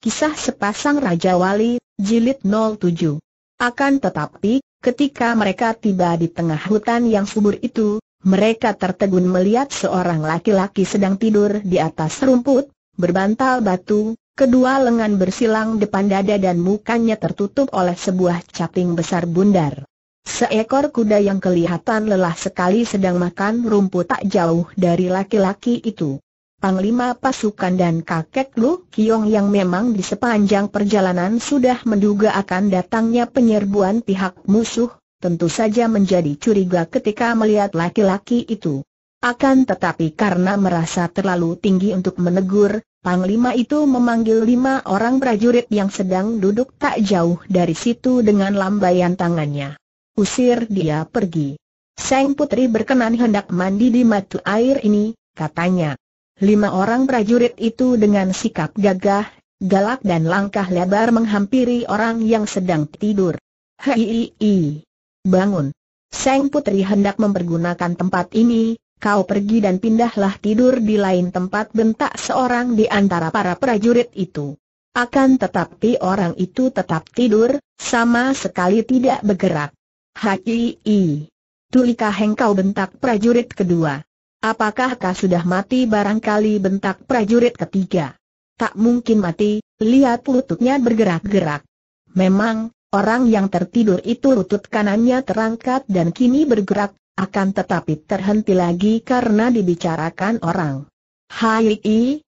Kisah Sepasang Raja Wali, Jilid 07. Akan tetapi, ketika mereka tiba di tengah hutan yang subur itu, mereka tertegun melihat seorang laki-laki sedang tidur di atas rumput, berbantal batu, kedua lengan bersilang depan dada dan mukanya tertutup oleh sebuah caping besar bundar. Seekor kuda yang kelihatan lelah sekali sedang makan rumput tak jauh dari laki-laki itu. Panglima pasukan dan kakek Lu Kiong yang memang di sepanjang perjalanan sudah menduga akan datangnya penyerbuan pihak musuh, tentu saja menjadi curiga ketika melihat laki-laki itu. Akan tetapi karena merasa terlalu tinggi untuk menegur, Panglima itu memanggil lima orang prajurit yang sedang duduk tak jauh dari situ dengan lambaian tangannya. Usir dia pergi. Sang putri berkenan hendak mandi di matu air ini, katanya. Lima orang prajurit itu dengan sikap gagah, galak dan langkah lebar menghampiri orang yang sedang tidur. Hei, bangun. Sang putri hendak mempergunakan tempat ini, kau pergi dan pindahlah tidur di lain tempat bentak seorang di antara para prajurit itu. Akan tetapi orang itu tetap tidur, sama sekali tidak bergerak. Hei, tulikah engkau bentak prajurit kedua. Apakah kau sudah mati barangkali bentak prajurit ketiga? Tak mungkin mati, lihat lututnya bergerak-gerak. Memang, orang yang tertidur itu lutut kanannya terangkat dan kini bergerak, akan tetapi terhenti lagi karena dibicarakan orang. Hai,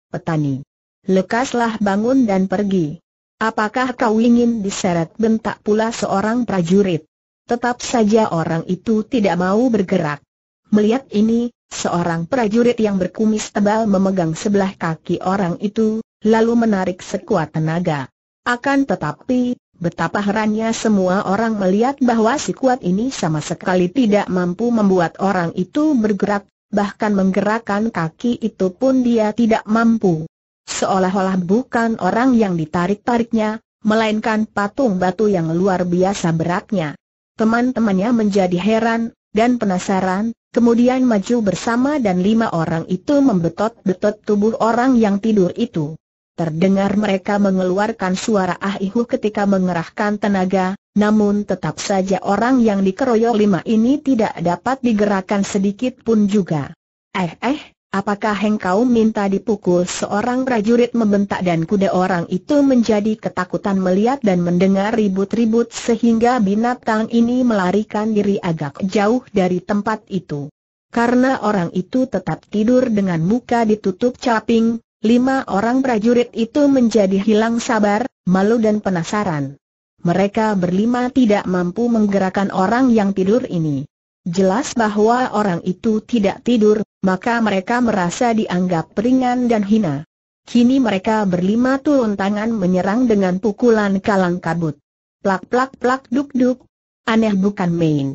petani. Lekaslah bangun dan pergi. Apakah kau ingin diseret bentak pula seorang prajurit? Tetap saja orang itu tidak mau bergerak. Melihat ini, Seorang prajurit yang berkumis tebal memegang sebelah kaki orang itu, lalu menarik sekuat tenaga. Akan tetapi, betapa herannya semua orang melihat bahwa si kuat ini sama sekali tidak mampu membuat orang itu bergerak, bahkan menggerakkan kaki itu pun dia tidak mampu. Seolah-olah bukan orang yang ditarik-tariknya, melainkan patung batu yang luar biasa beratnya. Teman-temannya menjadi heran, dan penasaran, kemudian maju bersama dan lima orang itu membetot-betot tubuh orang yang tidur itu. Terdengar mereka mengeluarkan suara ah ihu ketika mengerahkan tenaga, namun tetap saja orang yang dikeroyok lima ini tidak dapat digerakkan sedikit pun juga. Eh eh, Apakah engkau minta dipukul seorang prajurit membentak dan kuda orang itu menjadi ketakutan melihat dan mendengar ribut-ribut sehingga binatang ini melarikan diri agak jauh dari tempat itu. Karena orang itu tetap tidur dengan muka ditutup caping, lima orang prajurit itu menjadi hilang sabar, malu dan penasaran. Mereka berlima tidak mampu menggerakkan orang yang tidur ini. Jelas bahwa orang itu tidak tidur, maka mereka merasa dianggap ringan dan hina. Kini mereka berlima turun tangan menyerang dengan pukulan kalang kabut. Plak plak plak duk duk. Aneh bukan main.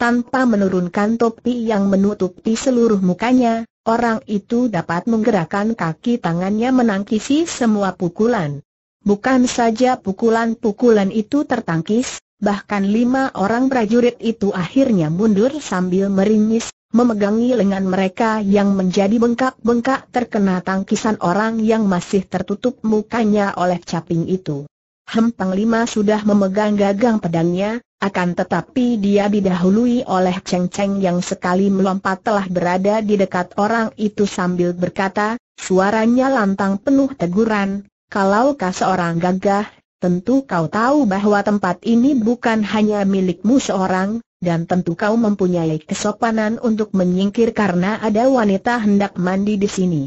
Tanpa menurunkan topi yang menutupi seluruh mukanya, orang itu dapat menggerakkan kaki tangannya menangkisi semua pukulan. Bukan saja pukulan-pukulan itu tertangkis, Bahkan lima orang prajurit itu akhirnya mundur sambil meringis, memegangi lengan mereka yang menjadi bengkak-bengkak terkena tangkisan orang yang masih tertutup mukanya oleh caping itu. Hem lima sudah memegang gagang pedangnya, akan tetapi dia didahului oleh Cheng Cheng yang sekali melompat telah berada di dekat orang itu sambil berkata, suaranya lantang penuh teguran, kalau kau seorang gagah, Tentu kau tahu bahwa tempat ini bukan hanya milikmu seorang, dan tentu kau mempunyai kesopanan untuk menyingkir karena ada wanita hendak mandi di sini.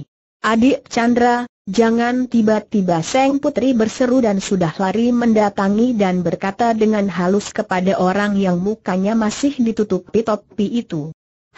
Adik Chandra, jangan tiba-tiba Seng Putri berseru dan sudah lari mendatangi dan berkata dengan halus kepada orang yang mukanya masih ditutupi topi itu.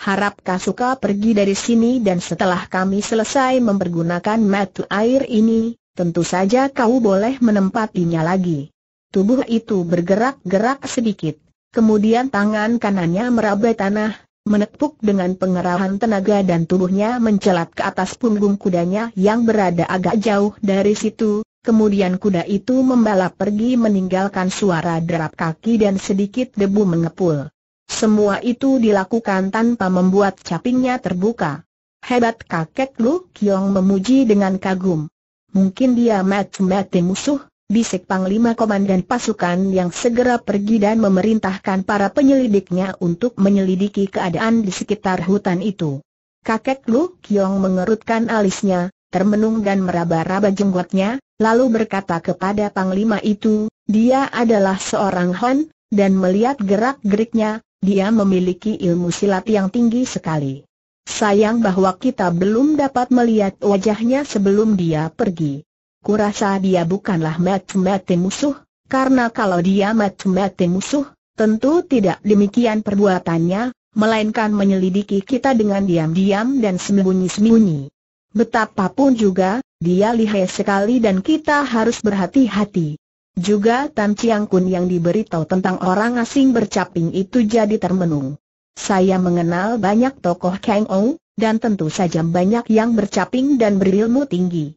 Harap Kasuka pergi dari sini dan setelah kami selesai mempergunakan mata air ini, tentu saja kau boleh menempatinya lagi. Tubuh itu bergerak-gerak sedikit, kemudian tangan kanannya meraba tanah, menepuk dengan pengerahan tenaga dan tubuhnya mencelat ke atas punggung kudanya yang berada agak jauh dari situ, kemudian kuda itu membalap pergi meninggalkan suara derap kaki dan sedikit debu mengepul. Semua itu dilakukan tanpa membuat capingnya terbuka. Hebat kakek Lu Kiong memuji dengan kagum. Mungkin dia mati-mati musuh, bisik Panglima Komandan Pasukan yang segera pergi dan memerintahkan para penyelidiknya untuk menyelidiki keadaan di sekitar hutan itu. Kakek Lu Kiong mengerutkan alisnya, termenung dan meraba-raba jenggotnya, lalu berkata kepada Panglima itu, dia adalah seorang Hon, dan melihat gerak-geriknya, dia memiliki ilmu silat yang tinggi sekali. Sayang bahwa kita belum dapat melihat wajahnya sebelum dia pergi. Kurasa dia bukanlah mati-mati musuh, karena kalau dia mati-mati musuh, tentu tidak demikian perbuatannya, melainkan menyelidiki kita dengan diam-diam dan sembunyi-sembunyi. Betapapun juga, dia lihai sekali dan kita harus berhati-hati. Juga Tan Chiang Kun yang diberitahu tentang orang asing bercaping itu jadi termenung. Saya mengenal banyak tokoh Kang Ou, dan tentu saja banyak yang bercaping dan berilmu tinggi.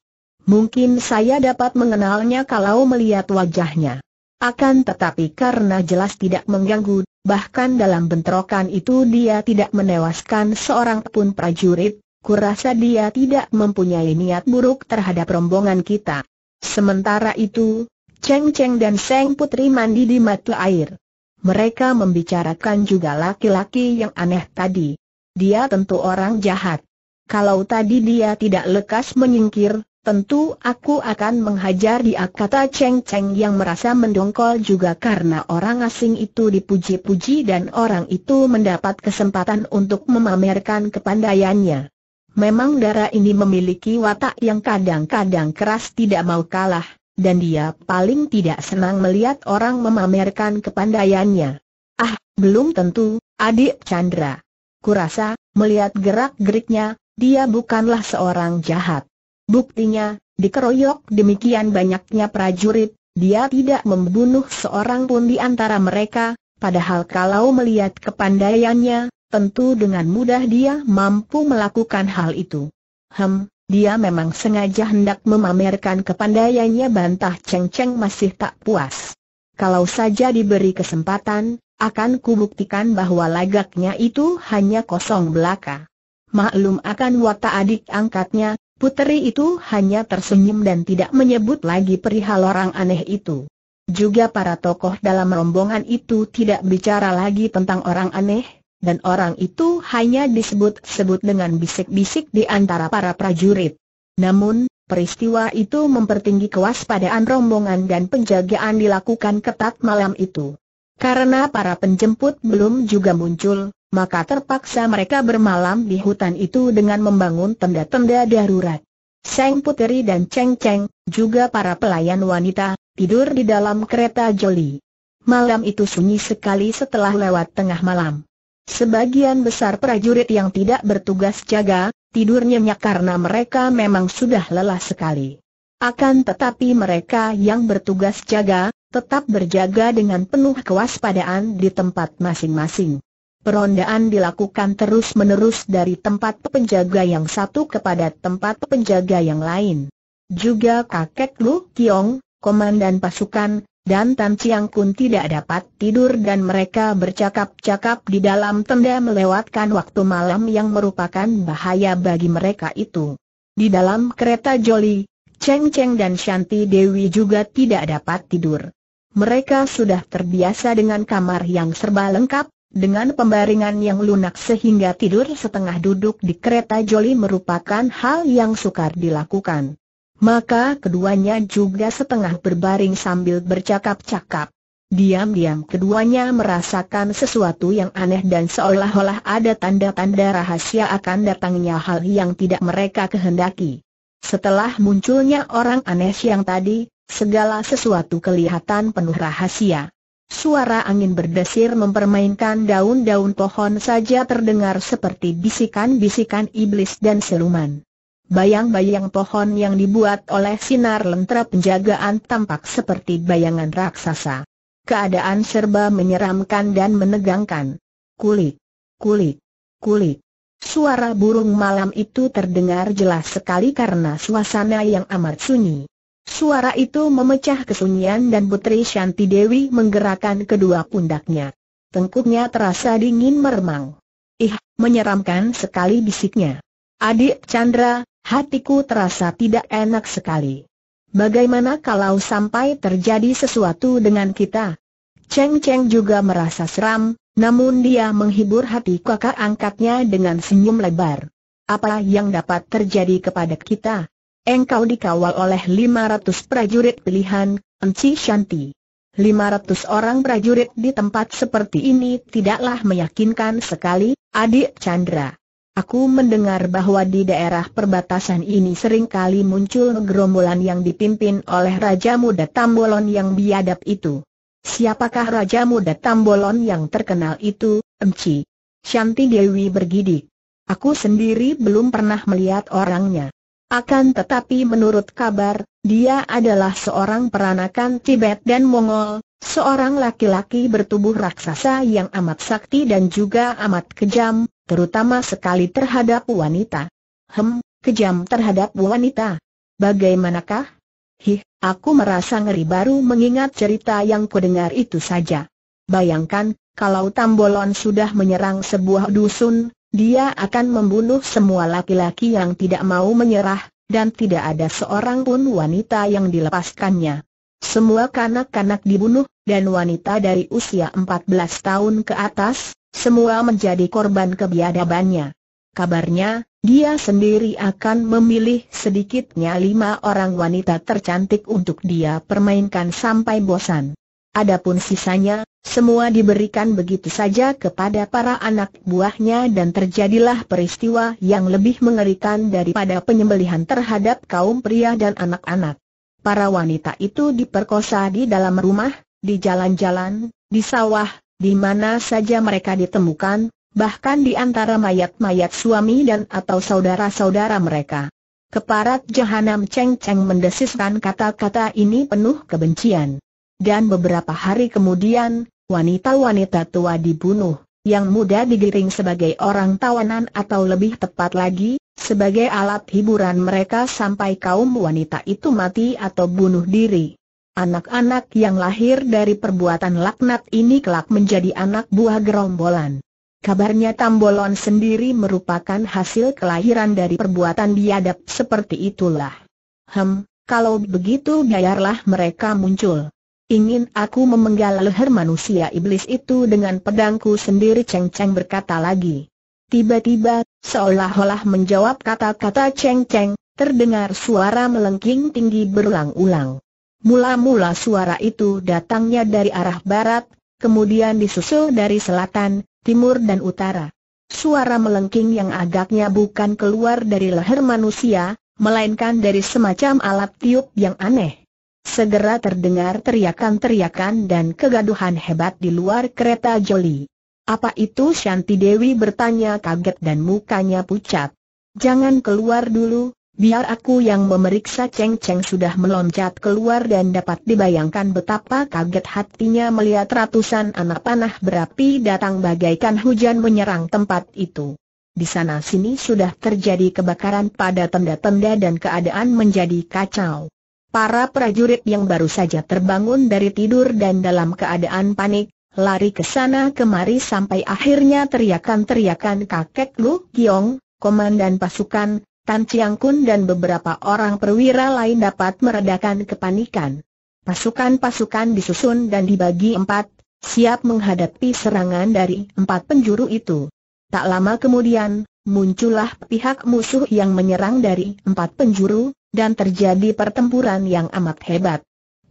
Mungkin saya dapat mengenalnya kalau melihat wajahnya. Akan tetapi karena jelas tidak mengganggu, bahkan dalam bentrokan itu dia tidak menewaskan seorang pun prajurit, kurasa dia tidak mempunyai niat buruk terhadap rombongan kita. Sementara itu, Cheng Cheng dan Seng Putri mandi di mata air mereka membicarakan juga laki-laki yang aneh tadi. Dia tentu orang jahat. Kalau tadi dia tidak lekas menyingkir, Tentu aku akan menghajar dia kata Cheng Cheng yang merasa mendongkol juga karena orang asing itu dipuji-puji dan orang itu mendapat kesempatan untuk memamerkan kepandaiannya. Memang darah ini memiliki watak yang kadang-kadang keras tidak mau kalah, dan dia paling tidak senang melihat orang memamerkan kepandaiannya. Ah, belum tentu, adik Chandra. Kurasa, melihat gerak-geriknya, dia bukanlah seorang jahat. Buktinya, dikeroyok demikian banyaknya prajurit, dia tidak membunuh seorang pun di antara mereka, padahal kalau melihat kepandaiannya, tentu dengan mudah dia mampu melakukan hal itu. Hem, dia memang sengaja hendak memamerkan kepandaiannya bantah Cheng Cheng masih tak puas. Kalau saja diberi kesempatan, akan kubuktikan bahwa lagaknya itu hanya kosong belaka. Maklum akan watak adik angkatnya, puteri itu hanya tersenyum dan tidak menyebut lagi perihal orang aneh itu. Juga para tokoh dalam rombongan itu tidak bicara lagi tentang orang aneh, dan orang itu hanya disebut-sebut dengan bisik-bisik di antara para prajurit. Namun, peristiwa itu mempertinggi kewaspadaan rombongan dan penjagaan dilakukan ketat malam itu. Karena para penjemput belum juga muncul, maka terpaksa mereka bermalam di hutan itu dengan membangun tenda-tenda darurat. Seng Puteri dan Cheng Cheng, juga para pelayan wanita, tidur di dalam kereta joli. Malam itu sunyi sekali setelah lewat tengah malam. Sebagian besar prajurit yang tidak bertugas jaga, tidur nyenyak karena mereka memang sudah lelah sekali. Akan tetapi mereka yang bertugas jaga, tetap berjaga dengan penuh kewaspadaan di tempat masing-masing. Perondaan dilakukan terus-menerus dari tempat penjaga yang satu kepada tempat penjaga yang lain. Juga kakek Lu Kiong, komandan pasukan, dan Tan Chiang Kun tidak dapat tidur dan mereka bercakap-cakap di dalam tenda melewatkan waktu malam yang merupakan bahaya bagi mereka itu. Di dalam kereta joli, Cheng Cheng dan Shanti Dewi juga tidak dapat tidur. Mereka sudah terbiasa dengan kamar yang serba lengkap, dengan pembaringan yang lunak sehingga tidur setengah duduk di kereta joli merupakan hal yang sukar dilakukan. Maka keduanya juga setengah berbaring sambil bercakap-cakap. Diam-diam keduanya merasakan sesuatu yang aneh dan seolah-olah ada tanda-tanda rahasia akan datangnya hal yang tidak mereka kehendaki. Setelah munculnya orang aneh siang tadi, segala sesuatu kelihatan penuh rahasia. Suara angin berdesir mempermainkan daun-daun pohon saja terdengar seperti bisikan-bisikan iblis dan seluman. Bayang-bayang pohon yang dibuat oleh sinar lentera penjagaan tampak seperti bayangan raksasa. Keadaan serba menyeramkan dan menegangkan. Kulik, kulik, kulik. Suara burung malam itu terdengar jelas sekali karena suasana yang amat sunyi. Suara itu memecah kesunyian dan Putri Shanti Dewi menggerakkan kedua pundaknya. Tengkuknya terasa dingin meremang. Ih, menyeramkan sekali bisiknya. Adik Chandra, hatiku terasa tidak enak sekali. Bagaimana kalau sampai terjadi sesuatu dengan kita? Cheng Cheng juga merasa seram, namun dia menghibur hati kakak angkatnya dengan senyum lebar. Apa yang dapat terjadi kepada kita? Engkau dikawal oleh 500 prajurit pilihan, Enci Shanti. 500 orang prajurit di tempat seperti ini tidaklah meyakinkan sekali, adik Chandra. Aku mendengar bahwa di daerah perbatasan ini sering kali muncul gerombolan yang dipimpin oleh Raja Muda Tambolon yang biadab itu. Siapakah Raja Muda Tambolon yang terkenal itu, Emci? Shanti Dewi bergidik. Aku sendiri belum pernah melihat orangnya. Akan tetapi menurut kabar, dia adalah seorang peranakan Tibet dan Mongol, seorang laki-laki bertubuh raksasa yang amat sakti dan juga amat kejam, terutama sekali terhadap wanita. Hem, kejam terhadap wanita. Bagaimanakah? Hih, aku merasa ngeri baru mengingat cerita yang kudengar itu saja. Bayangkan, kalau Tambolon sudah menyerang sebuah dusun, dia akan membunuh semua laki-laki yang tidak mau menyerah, dan tidak ada seorang pun wanita yang dilepaskannya. Semua kanak-kanak dibunuh, dan wanita dari usia 14 tahun ke atas, semua menjadi korban kebiadabannya. Kabarnya, dia sendiri akan memilih sedikitnya lima orang wanita tercantik untuk dia permainkan sampai bosan. Adapun sisanya, semua diberikan begitu saja kepada para anak buahnya dan terjadilah peristiwa yang lebih mengerikan daripada penyembelihan terhadap kaum pria dan anak-anak. Para wanita itu diperkosa di dalam rumah, di jalan-jalan, di sawah, di mana saja mereka ditemukan, bahkan di antara mayat-mayat suami dan atau saudara-saudara mereka. Keparat Jahanam Cheng Cheng mendesiskan kata-kata ini penuh kebencian. Dan beberapa hari kemudian, wanita-wanita tua dibunuh, yang muda digiring sebagai orang tawanan atau lebih tepat lagi, sebagai alat hiburan mereka sampai kaum wanita itu mati atau bunuh diri. Anak-anak yang lahir dari perbuatan laknat ini kelak menjadi anak buah gerombolan. Kabarnya Tambolon sendiri merupakan hasil kelahiran dari perbuatan biadab seperti itulah. Hem, kalau begitu biarlah mereka muncul. Ingin aku memenggal leher manusia iblis itu dengan pedangku sendiri Cheng Cheng berkata lagi. Tiba-tiba, seolah-olah menjawab kata-kata Cheng Cheng, terdengar suara melengking tinggi berulang-ulang. Mula-mula suara itu datangnya dari arah barat, kemudian disusul dari selatan, timur dan utara. Suara melengking yang agaknya bukan keluar dari leher manusia, melainkan dari semacam alat tiup yang aneh. Segera terdengar teriakan-teriakan dan kegaduhan hebat di luar kereta Joli. Apa itu Shanti Dewi bertanya kaget dan mukanya pucat. Jangan keluar dulu, Biar aku yang memeriksa Cheng Cheng sudah meloncat keluar dan dapat dibayangkan betapa kaget hatinya melihat ratusan anak panah berapi datang bagaikan hujan menyerang tempat itu. Di sana sini sudah terjadi kebakaran pada tenda-tenda dan keadaan menjadi kacau. Para prajurit yang baru saja terbangun dari tidur dan dalam keadaan panik, lari ke sana kemari sampai akhirnya teriakan-teriakan kakek Lu Kiong, komandan pasukan, Tan Chiang Kun dan beberapa orang perwira lain dapat meredakan kepanikan. Pasukan-pasukan disusun dan dibagi empat, siap menghadapi serangan dari empat penjuru itu. Tak lama kemudian, muncullah pihak musuh yang menyerang dari empat penjuru, dan terjadi pertempuran yang amat hebat.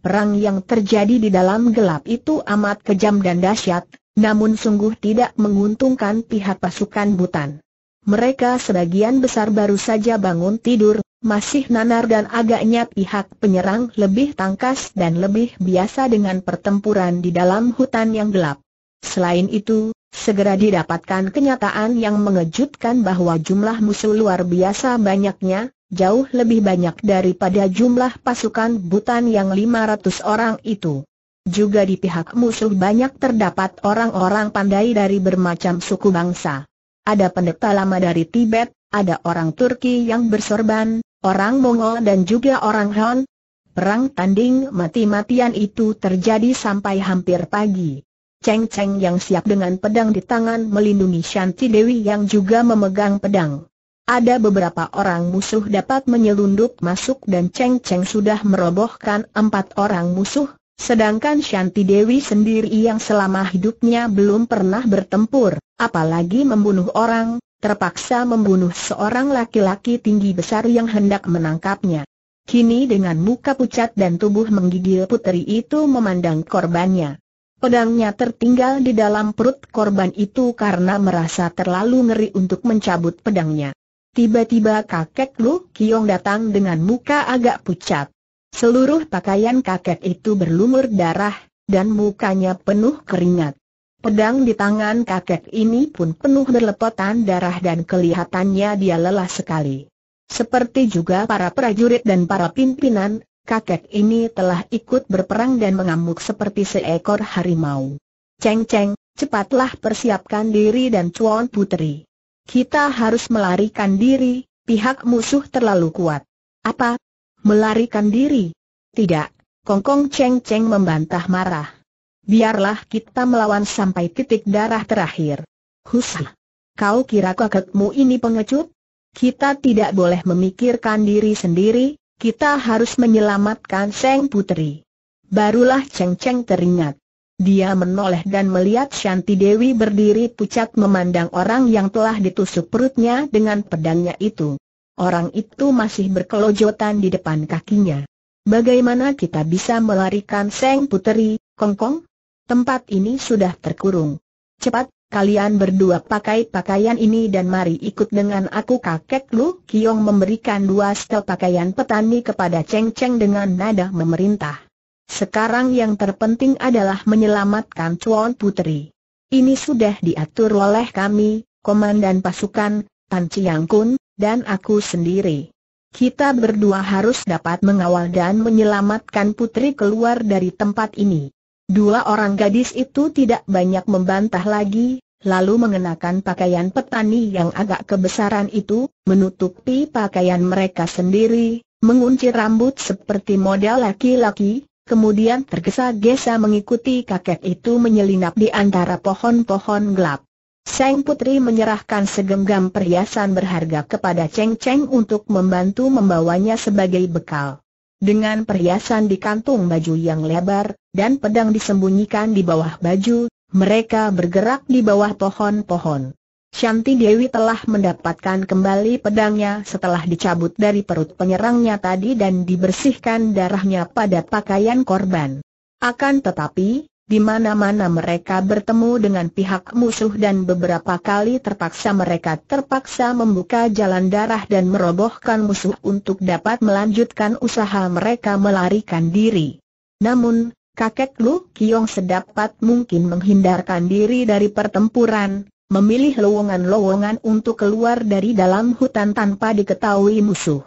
Perang yang terjadi di dalam gelap itu amat kejam dan dahsyat, namun sungguh tidak menguntungkan pihak pasukan Butan. Mereka sebagian besar baru saja bangun tidur, masih nanar dan agaknya pihak penyerang lebih tangkas dan lebih biasa dengan pertempuran di dalam hutan yang gelap. Selain itu, segera didapatkan kenyataan yang mengejutkan bahwa jumlah musuh luar biasa banyaknya, jauh lebih banyak daripada jumlah pasukan butan yang 500 orang itu. Juga di pihak musuh banyak terdapat orang-orang pandai dari bermacam suku bangsa ada pendeta lama dari Tibet, ada orang Turki yang bersorban, orang Mongol dan juga orang Han. Perang tanding mati-matian itu terjadi sampai hampir pagi. Cheng Cheng yang siap dengan pedang di tangan melindungi Shanti Dewi yang juga memegang pedang. Ada beberapa orang musuh dapat menyelundup masuk dan Cheng Cheng sudah merobohkan empat orang musuh, Sedangkan Shanti Dewi sendiri yang selama hidupnya belum pernah bertempur, apalagi membunuh orang, terpaksa membunuh seorang laki-laki tinggi besar yang hendak menangkapnya. Kini dengan muka pucat dan tubuh menggigil putri itu memandang korbannya. Pedangnya tertinggal di dalam perut korban itu karena merasa terlalu ngeri untuk mencabut pedangnya. Tiba-tiba kakek Lu Kiong datang dengan muka agak pucat. Seluruh pakaian kakek itu berlumur darah, dan mukanya penuh keringat. Pedang di tangan kakek ini pun penuh berlepotan darah dan kelihatannya dia lelah sekali. Seperti juga para prajurit dan para pimpinan, kakek ini telah ikut berperang dan mengamuk seperti seekor harimau. Ceng Ceng, cepatlah persiapkan diri dan Cuan Putri. Kita harus melarikan diri, pihak musuh terlalu kuat. Apa, Melarikan diri? Tidak, Kongkong Cheng Cheng membantah marah. Biarlah kita melawan sampai titik darah terakhir. Husa, Kau kira kakekmu ini pengecut? Kita tidak boleh memikirkan diri sendiri, kita harus menyelamatkan Seng Putri. Barulah Cheng Cheng teringat. Dia menoleh dan melihat Shanti Dewi berdiri pucat memandang orang yang telah ditusuk perutnya dengan pedangnya itu. Orang itu masih berkelojotan di depan kakinya. Bagaimana kita bisa melarikan Seng Puteri, Kongkong? Tempat ini sudah terkurung. Cepat, kalian berdua pakai pakaian ini dan mari ikut dengan aku kakek Lu Kiong memberikan dua setel pakaian petani kepada Cheng Cheng dengan nada memerintah. Sekarang yang terpenting adalah menyelamatkan Chuan Puteri. Ini sudah diatur oleh kami, komandan pasukan, Tan Chiang Kun, dan aku sendiri. Kita berdua harus dapat mengawal dan menyelamatkan putri keluar dari tempat ini. Dua orang gadis itu tidak banyak membantah lagi, lalu mengenakan pakaian petani yang agak kebesaran itu, menutupi pakaian mereka sendiri, mengunci rambut seperti model laki-laki, kemudian tergesa-gesa mengikuti kakek itu menyelinap di antara pohon-pohon gelap. Seng Putri menyerahkan segenggam perhiasan berharga kepada Cheng Cheng untuk membantu membawanya sebagai bekal. Dengan perhiasan di kantung baju yang lebar, dan pedang disembunyikan di bawah baju, mereka bergerak di bawah pohon-pohon. Shanti Dewi telah mendapatkan kembali pedangnya setelah dicabut dari perut penyerangnya tadi dan dibersihkan darahnya pada pakaian korban. Akan tetapi, di mana-mana mereka bertemu dengan pihak musuh dan beberapa kali terpaksa mereka terpaksa membuka jalan darah dan merobohkan musuh untuk dapat melanjutkan usaha mereka melarikan diri. Namun, kakek Lu Kiong sedapat mungkin menghindarkan diri dari pertempuran, memilih lowongan-lowongan untuk keluar dari dalam hutan tanpa diketahui musuh.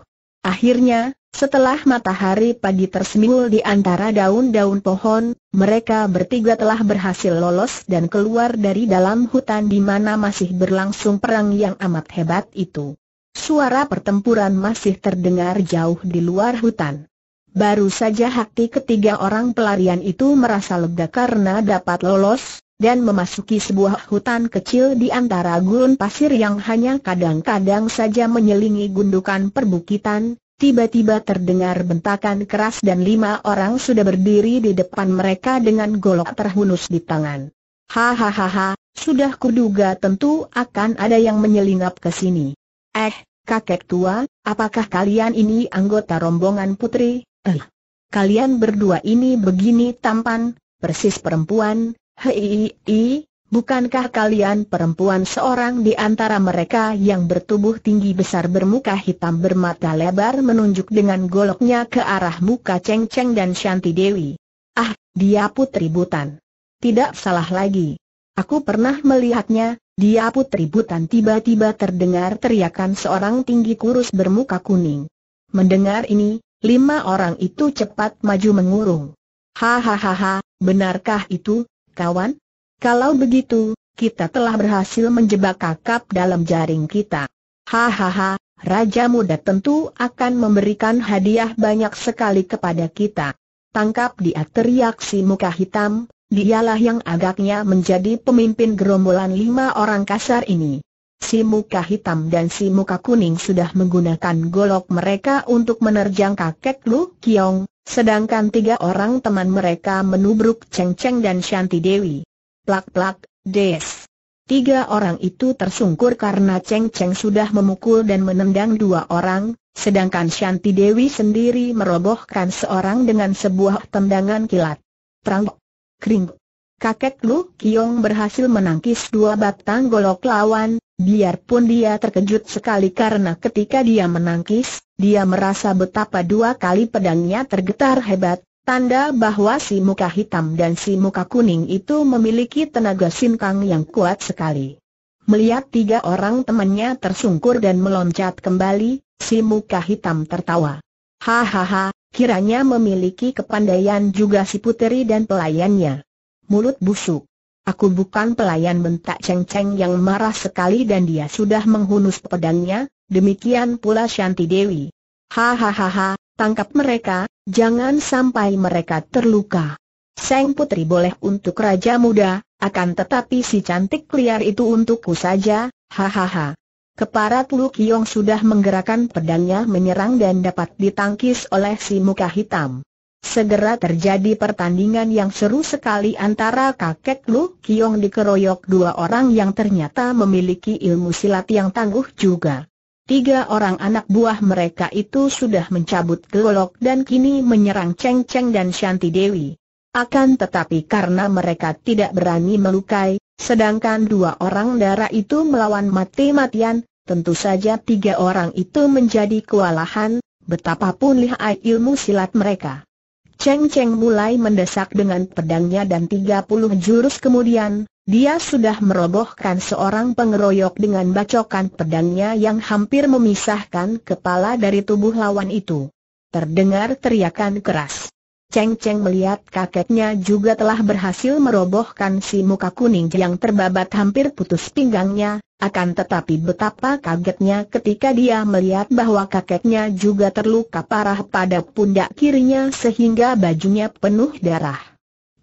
Akhirnya, setelah matahari pagi tersemul di antara daun-daun pohon, mereka bertiga telah berhasil lolos dan keluar dari dalam hutan di mana masih berlangsung perang yang amat hebat itu. Suara pertempuran masih terdengar jauh di luar hutan. Baru saja hati ketiga orang pelarian itu merasa lega karena dapat lolos, dan memasuki sebuah hutan kecil di antara gurun pasir yang hanya kadang-kadang saja menyelingi gundukan perbukitan, Tiba-tiba terdengar bentakan keras dan lima orang sudah berdiri di depan mereka dengan golok terhunus di tangan. Hahaha, sudah kuduga tentu akan ada yang menyelinap ke sini. Eh, kakek tua, apakah kalian ini anggota rombongan putri? Eh, kalian berdua ini begini tampan, persis perempuan, hei, Bukankah kalian perempuan seorang di antara mereka yang bertubuh tinggi besar bermuka hitam bermata lebar menunjuk dengan goloknya ke arah muka Cheng Cheng dan Shanti Dewi? Ah, dia putri butan. Tidak salah lagi. Aku pernah melihatnya, dia putri butan tiba-tiba terdengar teriakan seorang tinggi kurus bermuka kuning. Mendengar ini, lima orang itu cepat maju mengurung. Hahaha, benarkah itu, kawan? Kalau begitu, kita telah berhasil menjebak kakap dalam jaring kita. Hahaha, Raja Muda tentu akan memberikan hadiah banyak sekali kepada kita. Tangkap dia teriak si muka hitam, dialah yang agaknya menjadi pemimpin gerombolan lima orang kasar ini. Si muka hitam dan si muka kuning sudah menggunakan golok mereka untuk menerjang kakek Lu Kiong, sedangkan tiga orang teman mereka menubruk Cheng Cheng dan Shanti Dewi plak-plak, des. Tiga orang itu tersungkur karena Cheng Cheng sudah memukul dan menendang dua orang, sedangkan Shanti Dewi sendiri merobohkan seorang dengan sebuah tendangan kilat. Prang, kring. Kakek Lu Kiong berhasil menangkis dua batang golok lawan, biarpun dia terkejut sekali karena ketika dia menangkis, dia merasa betapa dua kali pedangnya tergetar hebat, Tanda bahwa si muka hitam dan si muka kuning itu memiliki tenaga sinkang yang kuat sekali. Melihat tiga orang temannya tersungkur dan meloncat kembali, si muka hitam tertawa. Hahaha, kiranya memiliki kepandaian juga si puteri dan pelayannya. Mulut busuk. Aku bukan pelayan bentak ceng-ceng yang marah sekali dan dia sudah menghunus pedangnya, demikian pula Shanti Dewi. Hahaha, Tangkap mereka, jangan sampai mereka terluka. Seng Putri boleh untuk Raja Muda, akan tetapi si cantik liar itu untukku saja, hahaha. Keparat Lu Kiong sudah menggerakkan pedangnya menyerang dan dapat ditangkis oleh si muka hitam. Segera terjadi pertandingan yang seru sekali antara kakek Lu Kiong dikeroyok dua orang yang ternyata memiliki ilmu silat yang tangguh juga. Tiga orang anak buah mereka itu sudah mencabut golok dan kini menyerang Cheng Cheng dan Shanti Dewi. Akan tetapi karena mereka tidak berani melukai, sedangkan dua orang darah itu melawan mati-matian, tentu saja tiga orang itu menjadi kewalahan, betapapun lihai ilmu silat mereka. Cheng Cheng mulai mendesak dengan pedangnya dan 30 jurus kemudian, dia sudah merobohkan seorang pengeroyok dengan bacokan pedangnya yang hampir memisahkan kepala dari tubuh lawan itu. Terdengar teriakan keras. Cheng Cheng melihat kakeknya juga telah berhasil merobohkan si muka kuning yang terbabat hampir putus pinggangnya, akan tetapi betapa kagetnya ketika dia melihat bahwa kakeknya juga terluka parah pada pundak kirinya sehingga bajunya penuh darah.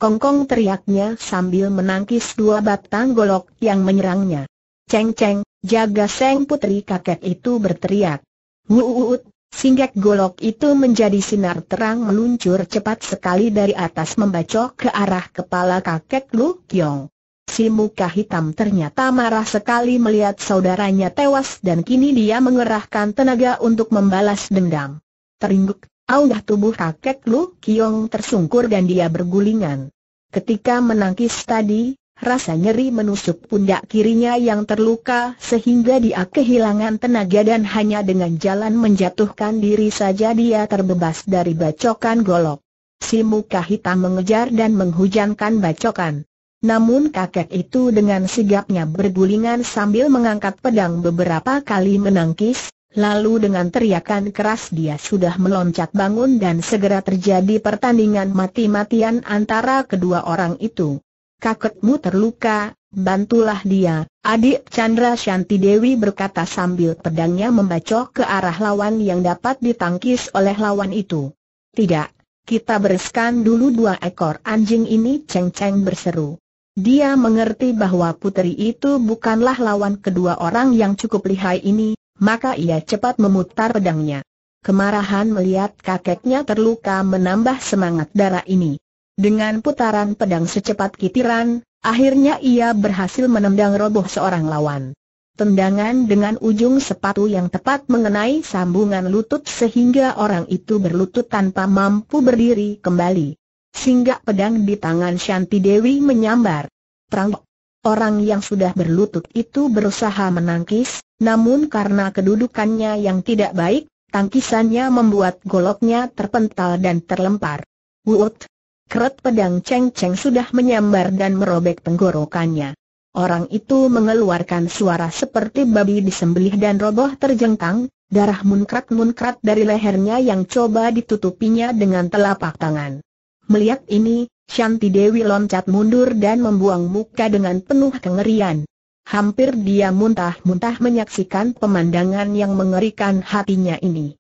Kongkong teriaknya sambil menangkis dua batang golok yang menyerangnya. Cheng Cheng, jaga Seng Putri kakek itu berteriak. Wuut, singgak golok itu menjadi sinar terang meluncur cepat sekali dari atas membacok ke arah kepala kakek Lu Kiong. Si muka hitam ternyata marah sekali melihat saudaranya tewas dan kini dia mengerahkan tenaga untuk membalas dendam. Teringguk, aundah tubuh kakek Lu Kiong tersungkur dan dia bergulingan. Ketika menangkis tadi, Rasa nyeri menusuk pundak kirinya yang terluka sehingga dia kehilangan tenaga dan hanya dengan jalan menjatuhkan diri saja dia terbebas dari bacokan golok. Si muka hitam mengejar dan menghujankan bacokan. Namun kakek itu dengan sigapnya bergulingan sambil mengangkat pedang beberapa kali menangkis, lalu dengan teriakan keras dia sudah meloncat bangun dan segera terjadi pertandingan mati-matian antara kedua orang itu kakekmu terluka, bantulah dia, adik Chandra Shanti Dewi berkata sambil pedangnya membacok ke arah lawan yang dapat ditangkis oleh lawan itu. Tidak, kita bereskan dulu dua ekor anjing ini ceng-ceng berseru. Dia mengerti bahwa putri itu bukanlah lawan kedua orang yang cukup lihai ini, maka ia cepat memutar pedangnya. Kemarahan melihat kakeknya terluka menambah semangat darah ini. Dengan putaran pedang secepat kitiran, akhirnya ia berhasil menendang roboh seorang lawan. Tendangan dengan ujung sepatu yang tepat mengenai sambungan lutut sehingga orang itu berlutut tanpa mampu berdiri kembali. Singgah pedang di tangan Shanti Dewi menyambar. Perang Orang yang sudah berlutut itu berusaha menangkis, namun karena kedudukannya yang tidak baik, tangkisannya membuat goloknya terpental dan terlempar. Wut! Keret pedang Cheng Cheng sudah menyambar dan merobek tenggorokannya. Orang itu mengeluarkan suara seperti babi disembelih dan roboh terjengkang, darah munkrat-munkrat dari lehernya yang coba ditutupinya dengan telapak tangan. Melihat ini, Shanti Dewi loncat mundur dan membuang muka dengan penuh kengerian. Hampir dia muntah-muntah menyaksikan pemandangan yang mengerikan hatinya ini.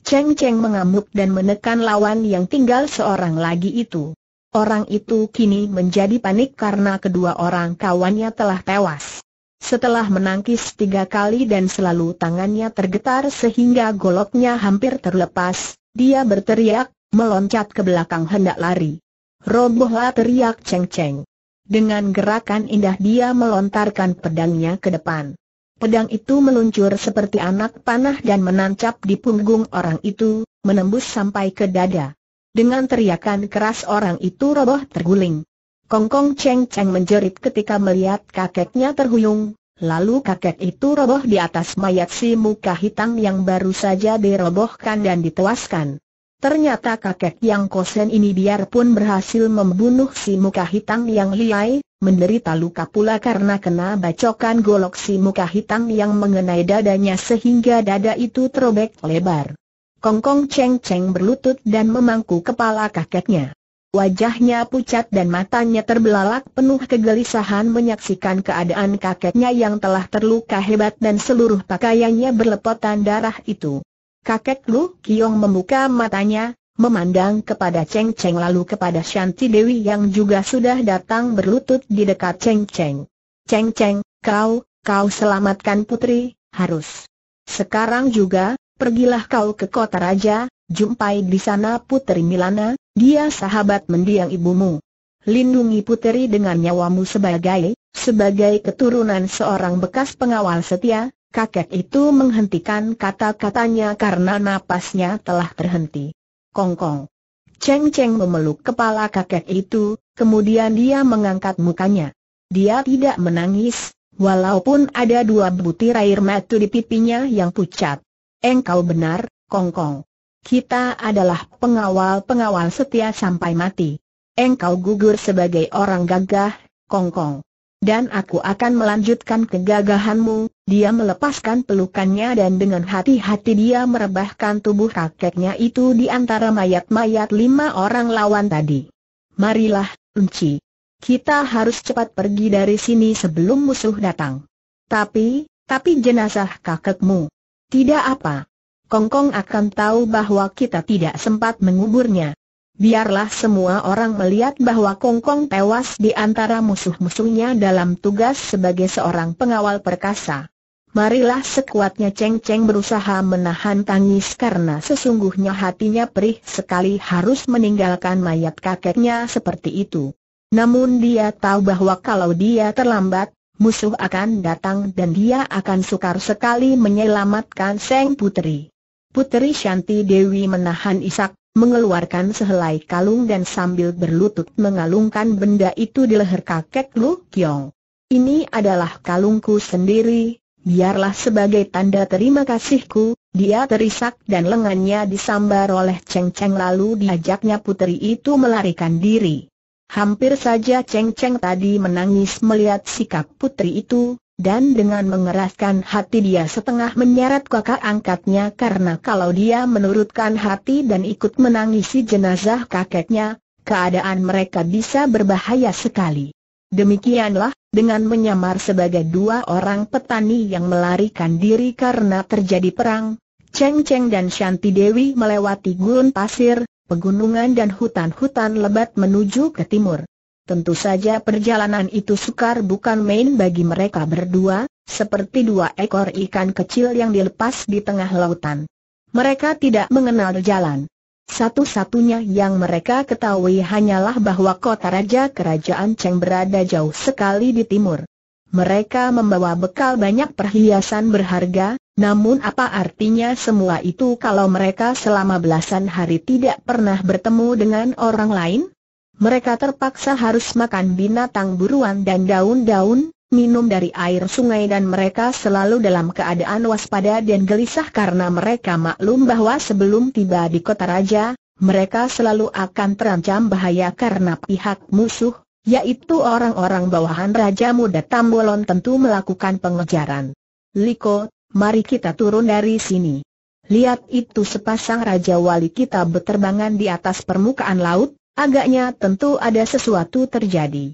Cheng Cheng mengamuk dan menekan lawan yang tinggal seorang lagi itu. Orang itu kini menjadi panik karena kedua orang kawannya telah tewas. Setelah menangkis tiga kali dan selalu tangannya tergetar sehingga goloknya hampir terlepas, dia berteriak, meloncat ke belakang hendak lari. Robohlah teriak Cheng Cheng. Dengan gerakan indah dia melontarkan pedangnya ke depan. Pedang itu meluncur seperti anak panah dan menancap di punggung orang itu, menembus sampai ke dada. Dengan teriakan keras orang itu roboh terguling. Kongkong Cheng Cheng menjerit ketika melihat kakeknya terhuyung, lalu kakek itu roboh di atas mayat si muka hitam yang baru saja dirobohkan dan ditewaskan. Ternyata kakek yang kosen ini biarpun berhasil membunuh si muka hitam yang liai, menderita luka pula karena kena bacokan golok si muka hitam yang mengenai dadanya sehingga dada itu terobek lebar. Kongkong ceng-ceng berlutut dan memangku kepala kakeknya. Wajahnya pucat dan matanya terbelalak penuh kegelisahan menyaksikan keadaan kakeknya yang telah terluka hebat dan seluruh pakaiannya berlepotan darah itu. Kakek Lu Kiong membuka matanya, memandang kepada Cheng Cheng lalu kepada Shanti Dewi yang juga sudah datang berlutut di dekat Cheng Cheng. Cheng Cheng, kau, kau selamatkan putri, harus. Sekarang juga, pergilah kau ke kota raja, jumpai di sana putri Milana, dia sahabat mendiang ibumu. Lindungi putri dengan nyawamu sebagai, sebagai keturunan seorang bekas pengawal setia, kakek itu menghentikan kata-katanya karena napasnya telah terhenti. Kongkong, Kong. Cheng Cheng memeluk kepala kakek itu, kemudian dia mengangkat mukanya. Dia tidak menangis, walaupun ada dua butir air mata di pipinya yang pucat. Engkau benar, Kongkong. Kita adalah pengawal-pengawal setia sampai mati. Engkau gugur sebagai orang gagah, Kongkong, Dan aku akan melanjutkan kegagahanmu, dia melepaskan pelukannya dan dengan hati-hati dia merebahkan tubuh kakeknya itu di antara mayat-mayat lima orang lawan tadi. Marilah, Unci. Kita harus cepat pergi dari sini sebelum musuh datang. Tapi, tapi jenazah kakekmu. Tidak apa. Kongkong akan tahu bahwa kita tidak sempat menguburnya. Biarlah semua orang melihat bahwa Kongkong tewas di antara musuh-musuhnya dalam tugas sebagai seorang pengawal perkasa. Marilah sekuatnya Cheng Cheng berusaha menahan tangis karena sesungguhnya hatinya perih sekali harus meninggalkan mayat kakeknya seperti itu. Namun dia tahu bahwa kalau dia terlambat, musuh akan datang dan dia akan sukar sekali menyelamatkan Seng Putri. Putri Shanti Dewi menahan isak, mengeluarkan sehelai kalung dan sambil berlutut mengalungkan benda itu di leher kakek Lu Kiong. Ini adalah kalungku sendiri, Biarlah sebagai tanda terima kasihku, dia terisak dan lengannya disambar oleh Cheng Cheng lalu diajaknya putri itu melarikan diri. Hampir saja Cheng Cheng tadi menangis melihat sikap putri itu, dan dengan mengeraskan hati dia setengah menyeret kakak angkatnya karena kalau dia menurutkan hati dan ikut menangisi jenazah kakeknya, keadaan mereka bisa berbahaya sekali. Demikianlah, dengan menyamar sebagai dua orang petani yang melarikan diri karena terjadi perang, Cheng Cheng dan Shanti Dewi melewati gurun pasir, pegunungan dan hutan-hutan lebat menuju ke timur. Tentu saja perjalanan itu sukar bukan main bagi mereka berdua, seperti dua ekor ikan kecil yang dilepas di tengah lautan. Mereka tidak mengenal jalan. Satu-satunya yang mereka ketahui hanyalah bahwa kota raja kerajaan Cheng berada jauh sekali di timur. Mereka membawa bekal banyak perhiasan berharga, namun apa artinya semua itu kalau mereka selama belasan hari tidak pernah bertemu dengan orang lain? Mereka terpaksa harus makan binatang buruan dan daun-daun, minum dari air sungai dan mereka selalu dalam keadaan waspada dan gelisah karena mereka maklum bahwa sebelum tiba di kota raja, mereka selalu akan terancam bahaya karena pihak musuh, yaitu orang-orang bawahan Raja Muda Tambolon tentu melakukan pengejaran. Liko, mari kita turun dari sini. Lihat itu sepasang Raja Wali kita berterbangan di atas permukaan laut, agaknya tentu ada sesuatu terjadi.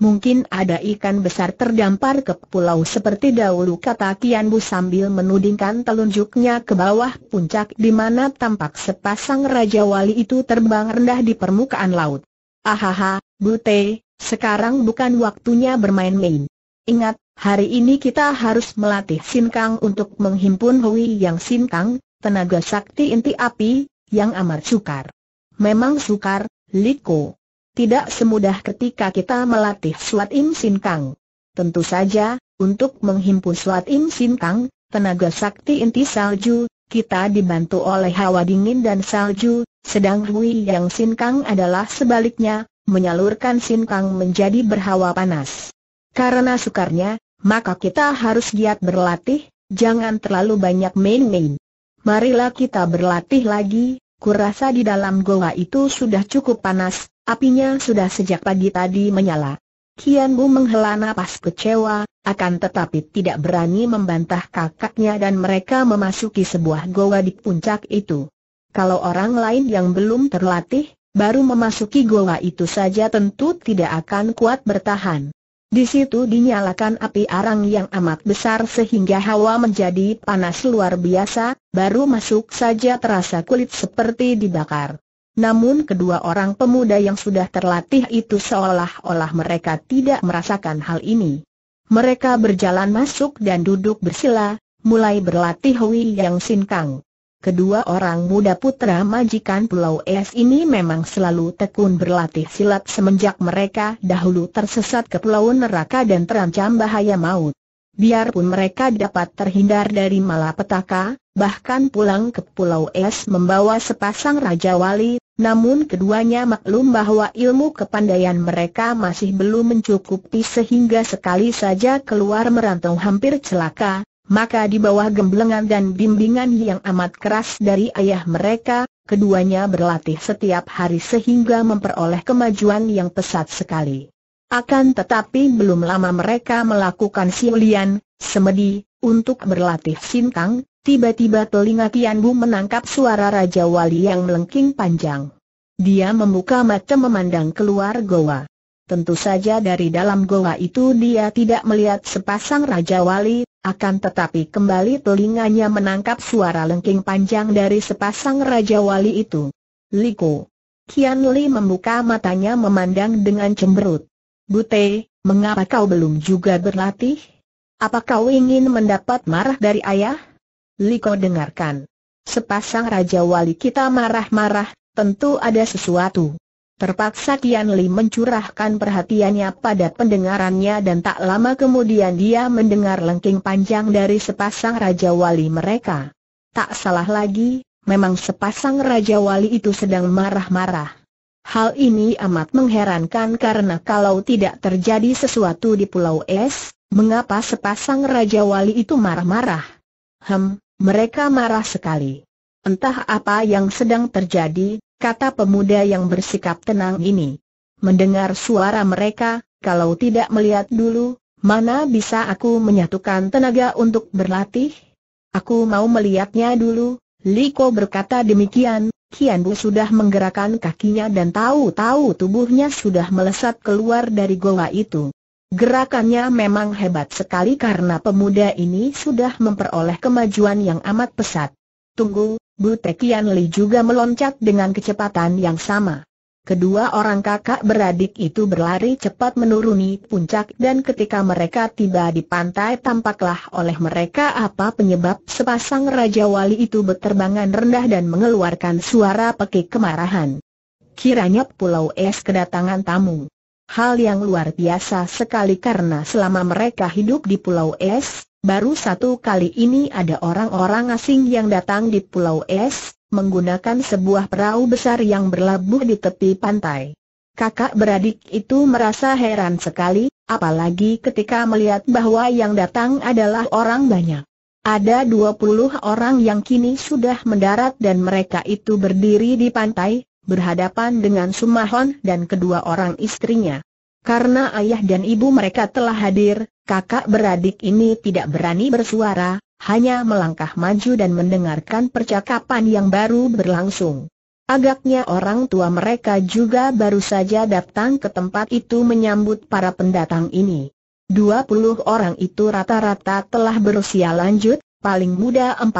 Mungkin ada ikan besar terdampar ke pulau seperti dahulu kata Kian Bu sambil menudingkan telunjuknya ke bawah puncak di mana tampak sepasang Raja Wali itu terbang rendah di permukaan laut. Ahaha, Bute, sekarang bukan waktunya bermain-main. Ingat, hari ini kita harus melatih Sinkang untuk menghimpun Hui yang Sinkang, tenaga sakti inti api, yang amat sukar. Memang sukar, Liko tidak semudah ketika kita melatih Suat Im Sin Kang. Tentu saja, untuk menghimpun Suat Im Sin Kang, tenaga sakti inti salju, kita dibantu oleh hawa dingin dan salju, sedang Hui Yang Sin Kang adalah sebaliknya, menyalurkan Sin Kang menjadi berhawa panas. Karena sukarnya, maka kita harus giat berlatih, jangan terlalu banyak main-main. Marilah kita berlatih lagi, kurasa di dalam goa itu sudah cukup panas, Apinya sudah sejak pagi tadi menyala. Kian Bu menghela napas kecewa, akan tetapi tidak berani membantah kakaknya dan mereka memasuki sebuah goa di puncak itu. Kalau orang lain yang belum terlatih, baru memasuki goa itu saja tentu tidak akan kuat bertahan. Di situ dinyalakan api arang yang amat besar sehingga hawa menjadi panas luar biasa, baru masuk saja terasa kulit seperti dibakar. Namun kedua orang pemuda yang sudah terlatih itu seolah-olah mereka tidak merasakan hal ini. Mereka berjalan masuk dan duduk bersila, mulai berlatih Hui Yang Sin Kang. Kedua orang muda putra majikan Pulau Es ini memang selalu tekun berlatih silat semenjak mereka dahulu tersesat ke Pulau Neraka dan terancam bahaya maut. Biarpun mereka dapat terhindar dari malapetaka, bahkan pulang ke Pulau Es membawa sepasang Raja Wali, namun keduanya maklum bahwa ilmu kepandaian mereka masih belum mencukupi sehingga sekali saja keluar merantau hampir celaka, maka di bawah gemblengan dan bimbingan yang amat keras dari ayah mereka, keduanya berlatih setiap hari sehingga memperoleh kemajuan yang pesat sekali. Akan tetapi belum lama mereka melakukan siulian, semedi, untuk berlatih sintang, tiba-tiba telinga Tian Bu menangkap suara Raja Wali yang melengking panjang. Dia membuka mata memandang keluar goa. Tentu saja dari dalam goa itu dia tidak melihat sepasang Raja Wali, akan tetapi kembali telinganya menangkap suara lengking panjang dari sepasang Raja Wali itu. Liko. Kian Li membuka matanya memandang dengan cemberut. Bute, mengapa kau belum juga berlatih? Apa kau ingin mendapat marah dari ayah? Liko dengarkan. Sepasang Raja Wali kita marah-marah, tentu ada sesuatu. Terpaksa Tian Li mencurahkan perhatiannya pada pendengarannya dan tak lama kemudian dia mendengar lengking panjang dari sepasang Raja Wali mereka. Tak salah lagi, memang sepasang Raja Wali itu sedang marah-marah. Hal ini amat mengherankan karena kalau tidak terjadi sesuatu di Pulau Es, mengapa sepasang Raja Wali itu marah-marah? Hem, mereka marah sekali. Entah apa yang sedang terjadi, kata pemuda yang bersikap tenang ini. Mendengar suara mereka, kalau tidak melihat dulu, mana bisa aku menyatukan tenaga untuk berlatih? Aku mau melihatnya dulu, Liko berkata demikian, Kian Bu sudah menggerakkan kakinya dan tahu-tahu tubuhnya sudah melesat keluar dari goa itu. Gerakannya memang hebat sekali karena pemuda ini sudah memperoleh kemajuan yang amat pesat. Tunggu, Bu Tekian Li juga meloncat dengan kecepatan yang sama. Kedua orang kakak beradik itu berlari cepat menuruni puncak dan ketika mereka tiba di pantai tampaklah oleh mereka apa penyebab sepasang Raja Wali itu berterbangan rendah dan mengeluarkan suara pekik kemarahan. Kiranya Pulau Es kedatangan tamu. Hal yang luar biasa sekali karena selama mereka hidup di Pulau Es, baru satu kali ini ada orang-orang asing yang datang di Pulau Es, menggunakan sebuah perahu besar yang berlabuh di tepi pantai. Kakak beradik itu merasa heran sekali, apalagi ketika melihat bahwa yang datang adalah orang banyak. Ada 20 orang yang kini sudah mendarat dan mereka itu berdiri di pantai, berhadapan dengan Sumahon dan kedua orang istrinya. Karena ayah dan ibu mereka telah hadir, kakak beradik ini tidak berani bersuara, hanya melangkah maju dan mendengarkan percakapan yang baru berlangsung. Agaknya orang tua mereka juga baru saja datang ke tempat itu menyambut para pendatang ini. 20 orang itu rata-rata telah berusia lanjut, paling muda 45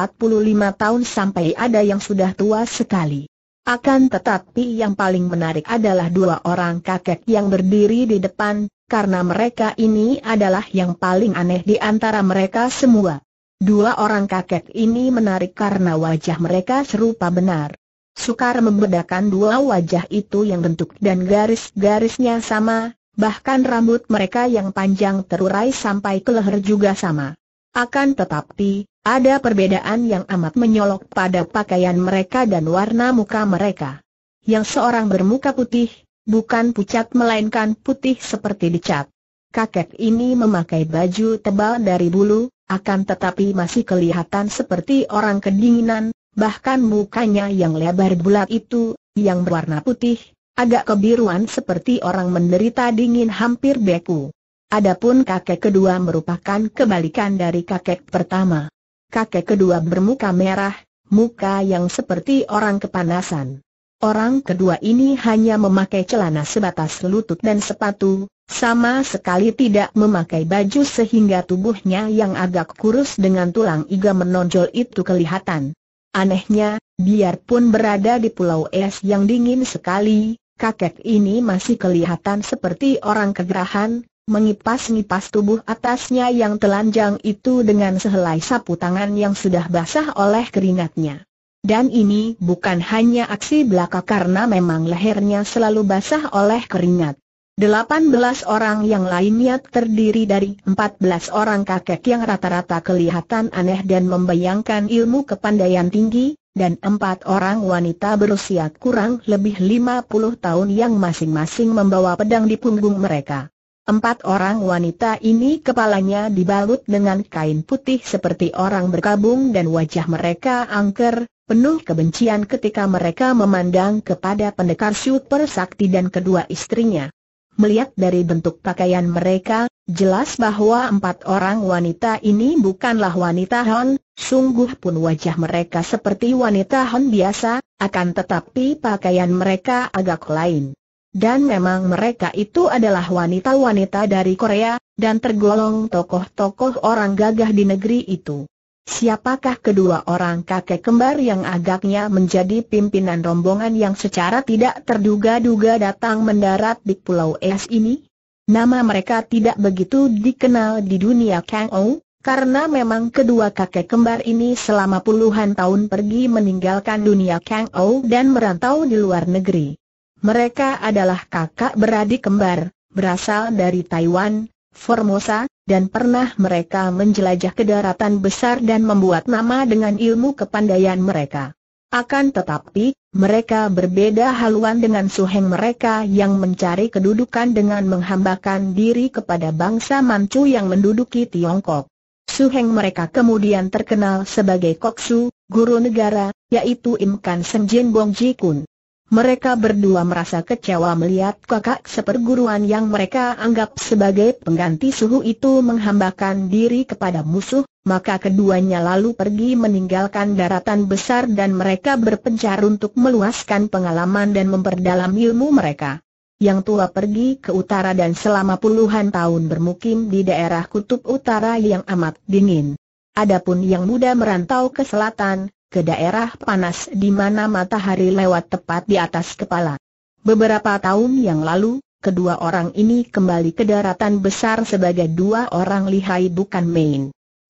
tahun sampai ada yang sudah tua sekali. Akan tetapi yang paling menarik adalah dua orang kakek yang berdiri di depan, karena mereka ini adalah yang paling aneh di antara mereka semua. Dua orang kakek ini menarik karena wajah mereka serupa benar. Sukar membedakan dua wajah itu yang bentuk dan garis-garisnya sama, bahkan rambut mereka yang panjang terurai sampai ke leher juga sama. Akan tetapi, ada perbedaan yang amat menyolok pada pakaian mereka dan warna muka mereka. Yang seorang bermuka putih, bukan pucat melainkan putih seperti dicat. Kakek ini memakai baju tebal dari bulu, akan tetapi masih kelihatan seperti orang kedinginan, bahkan mukanya yang lebar bulat itu, yang berwarna putih, agak kebiruan seperti orang menderita dingin hampir beku. Adapun kakek kedua merupakan kebalikan dari kakek pertama. Kakek kedua bermuka merah, muka yang seperti orang kepanasan. Orang kedua ini hanya memakai celana sebatas lutut dan sepatu, sama sekali tidak memakai baju sehingga tubuhnya yang agak kurus dengan tulang iga menonjol itu kelihatan. Anehnya, biarpun berada di pulau es yang dingin sekali, kakek ini masih kelihatan seperti orang kegerahan, mengipas-ngipas tubuh atasnya yang telanjang itu dengan sehelai sapu tangan yang sudah basah oleh keringatnya. Dan ini bukan hanya aksi belaka karena memang lehernya selalu basah oleh keringat. 18 orang yang lainnya terdiri dari 14 orang kakek yang rata-rata kelihatan aneh dan membayangkan ilmu kepandaian tinggi, dan empat orang wanita berusia kurang lebih 50 tahun yang masing-masing membawa pedang di punggung mereka. Empat orang wanita ini kepalanya dibalut dengan kain putih seperti orang berkabung dan wajah mereka angker, penuh kebencian ketika mereka memandang kepada pendekar super sakti dan kedua istrinya. Melihat dari bentuk pakaian mereka, jelas bahwa empat orang wanita ini bukanlah wanita Hon, sungguh pun wajah mereka seperti wanita Hon biasa, akan tetapi pakaian mereka agak lain. Dan memang mereka itu adalah wanita-wanita dari Korea, dan tergolong tokoh-tokoh orang gagah di negeri itu. Siapakah kedua orang kakek kembar yang agaknya menjadi pimpinan rombongan yang secara tidak terduga-duga datang mendarat di Pulau Es ini? Nama mereka tidak begitu dikenal di dunia Kang Ou, karena memang kedua kakek kembar ini selama puluhan tahun pergi meninggalkan dunia Kang Ou dan merantau di luar negeri. Mereka adalah kakak beradik kembar, berasal dari Taiwan, Formosa, dan pernah mereka menjelajah ke daratan besar dan membuat nama dengan ilmu kepandaian mereka. Akan tetapi, mereka berbeda haluan dengan suheng mereka yang mencari kedudukan dengan menghambakan diri kepada bangsa Manchu yang menduduki Tiongkok. Suheng mereka kemudian terkenal sebagai Koksu, guru negara, yaitu Imkan Senjin Bong Jikun. Mereka berdua merasa kecewa melihat kakak seperguruan yang mereka anggap sebagai pengganti suhu itu menghambakan diri kepada musuh, maka keduanya lalu pergi meninggalkan daratan besar dan mereka berpencar untuk meluaskan pengalaman dan memperdalam ilmu mereka. Yang tua pergi ke utara dan selama puluhan tahun bermukim di daerah kutub utara yang amat dingin. Adapun yang muda merantau ke selatan, ke daerah panas di mana matahari lewat tepat di atas kepala. Beberapa tahun yang lalu, kedua orang ini kembali ke daratan besar sebagai dua orang lihai bukan main.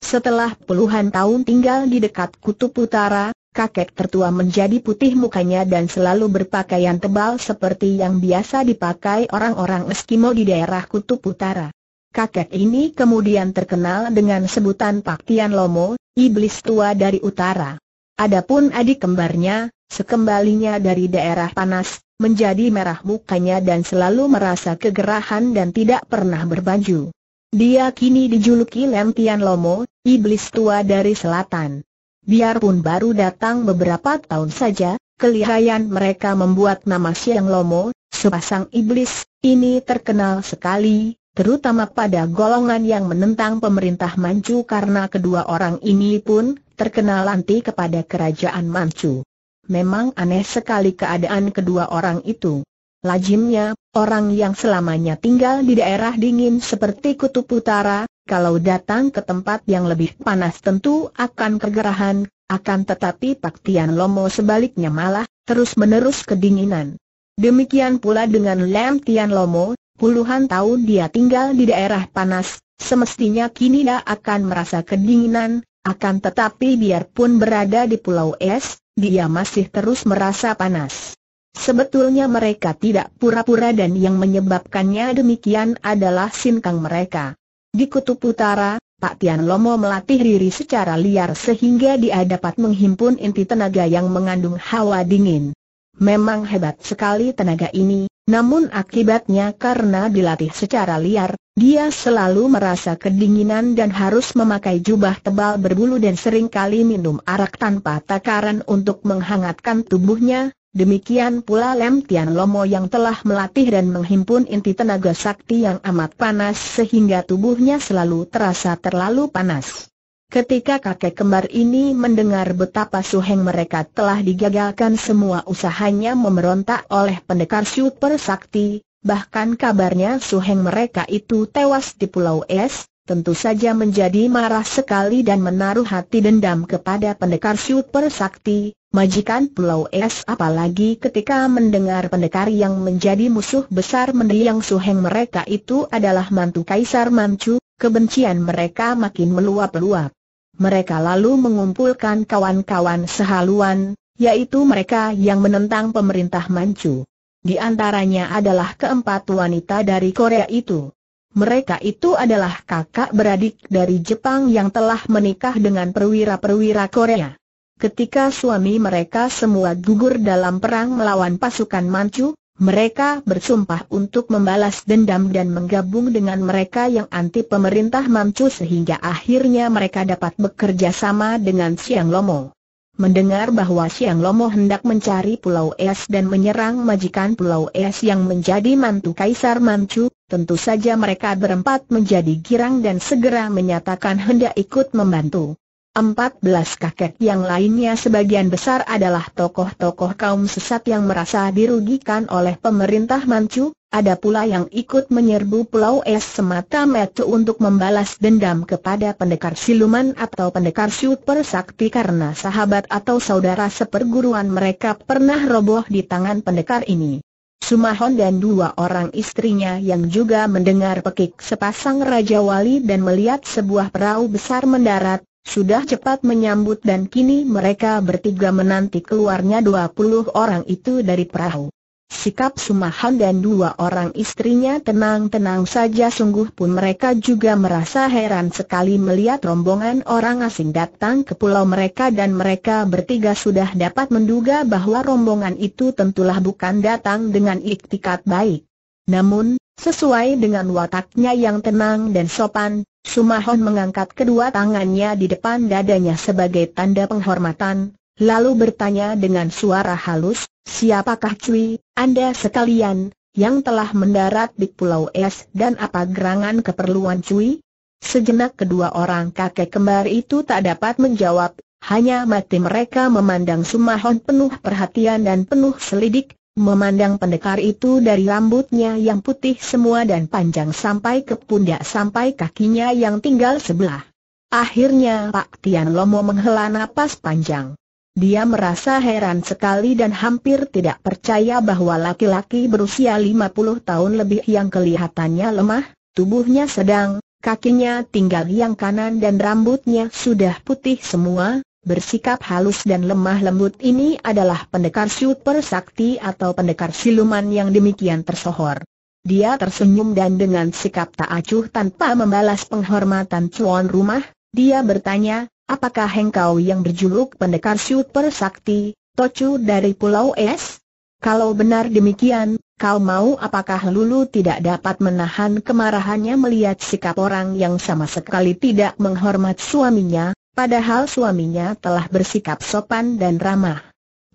Setelah puluhan tahun tinggal di dekat kutub utara, kakek tertua menjadi putih mukanya dan selalu berpakaian tebal seperti yang biasa dipakai orang-orang Eskimo di daerah kutub utara. Kakek ini kemudian terkenal dengan sebutan Pak Tian Lomo, iblis tua dari utara. Adapun adik kembarnya, sekembalinya dari daerah panas, menjadi merah mukanya dan selalu merasa kegerahan dan tidak pernah berbaju. Dia kini dijuluki Lempian Lomo, iblis tua dari selatan. Biarpun baru datang beberapa tahun saja, kelihayan mereka membuat nama Siang Lomo, sepasang iblis, ini terkenal sekali, terutama pada golongan yang menentang pemerintah Manchu karena kedua orang ini pun terkenal anti kepada kerajaan Manchu. Memang aneh sekali keadaan kedua orang itu. Lajimnya, orang yang selamanya tinggal di daerah dingin seperti kutub utara, kalau datang ke tempat yang lebih panas tentu akan kegerahan, akan tetapi Paktian Lomo sebaliknya malah terus-menerus kedinginan. Demikian pula dengan Lem Tian Lomo, Puluhan tahun dia tinggal di daerah panas, semestinya kini dia akan merasa kedinginan, akan tetapi biarpun berada di pulau es, dia masih terus merasa panas. Sebetulnya mereka tidak pura-pura dan yang menyebabkannya demikian adalah sinkang mereka. Di kutub utara, Pak Tian Lomo melatih diri secara liar sehingga dia dapat menghimpun inti tenaga yang mengandung hawa dingin. Memang hebat sekali tenaga ini, namun akibatnya karena dilatih secara liar, dia selalu merasa kedinginan dan harus memakai jubah tebal berbulu dan seringkali minum arak tanpa takaran untuk menghangatkan tubuhnya, demikian pula Lem Tian Lomo yang telah melatih dan menghimpun inti tenaga sakti yang amat panas sehingga tubuhnya selalu terasa terlalu panas. Ketika kakek kembar ini mendengar betapa suheng mereka telah digagalkan semua usahanya memerontak oleh pendekar super sakti, bahkan kabarnya suheng mereka itu tewas di Pulau Es, tentu saja menjadi marah sekali dan menaruh hati dendam kepada pendekar super sakti, majikan Pulau Es apalagi ketika mendengar pendekar yang menjadi musuh besar mendiang suheng mereka itu adalah mantu Kaisar Manchu, kebencian mereka makin meluap-luap. Mereka lalu mengumpulkan kawan-kawan sehaluan, yaitu mereka yang menentang pemerintah Manchu. Di antaranya adalah keempat wanita dari Korea itu. Mereka itu adalah kakak beradik dari Jepang yang telah menikah dengan perwira-perwira Korea. Ketika suami mereka semua gugur dalam perang melawan pasukan Manchu, mereka bersumpah untuk membalas dendam dan menggabung dengan mereka yang anti pemerintah Mamcu sehingga akhirnya mereka dapat bekerja sama dengan Siang Lomo. Mendengar bahwa Siang Lomo hendak mencari Pulau Es dan menyerang majikan Pulau Es yang menjadi mantu Kaisar Mamcu, tentu saja mereka berempat menjadi girang dan segera menyatakan hendak ikut membantu. 14 kakek yang lainnya sebagian besar adalah tokoh-tokoh kaum sesat yang merasa dirugikan oleh pemerintah Manchu, ada pula yang ikut menyerbu Pulau Es semata-mata untuk membalas dendam kepada pendekar siluman atau pendekar super sakti karena sahabat atau saudara seperguruan mereka pernah roboh di tangan pendekar ini. Sumahon dan dua orang istrinya yang juga mendengar pekik sepasang Raja Wali dan melihat sebuah perahu besar mendarat, sudah cepat menyambut dan kini mereka bertiga menanti keluarnya 20 orang itu dari perahu. Sikap Sumahan dan dua orang istrinya tenang-tenang saja sungguh pun mereka juga merasa heran sekali melihat rombongan orang asing datang ke pulau mereka dan mereka bertiga sudah dapat menduga bahwa rombongan itu tentulah bukan datang dengan iktikat baik. Namun, Sesuai dengan wataknya yang tenang dan sopan, Sumahon mengangkat kedua tangannya di depan dadanya sebagai tanda penghormatan, lalu bertanya dengan suara halus, siapakah Cui, Anda sekalian, yang telah mendarat di Pulau Es dan apa gerangan keperluan Cui? Sejenak kedua orang kakek kembar itu tak dapat menjawab, hanya mati mereka memandang Sumahon penuh perhatian dan penuh selidik, Memandang pendekar itu dari rambutnya yang putih semua dan panjang sampai ke pundak sampai kakinya yang tinggal sebelah. Akhirnya Pak Tian Lomo menghela napas panjang. Dia merasa heran sekali dan hampir tidak percaya bahwa laki-laki berusia 50 tahun lebih yang kelihatannya lemah, tubuhnya sedang, kakinya tinggal yang kanan dan rambutnya sudah putih semua, Bersikap halus dan lemah lembut ini adalah pendekar super sakti atau pendekar siluman yang demikian tersohor. Dia tersenyum dan dengan sikap tak acuh tanpa membalas penghormatan tuan rumah, dia bertanya, apakah engkau yang berjuluk pendekar super sakti, Tocu dari Pulau Es? Kalau benar demikian, kau mau apakah Lulu tidak dapat menahan kemarahannya melihat sikap orang yang sama sekali tidak menghormat suaminya, Padahal suaminya telah bersikap sopan dan ramah.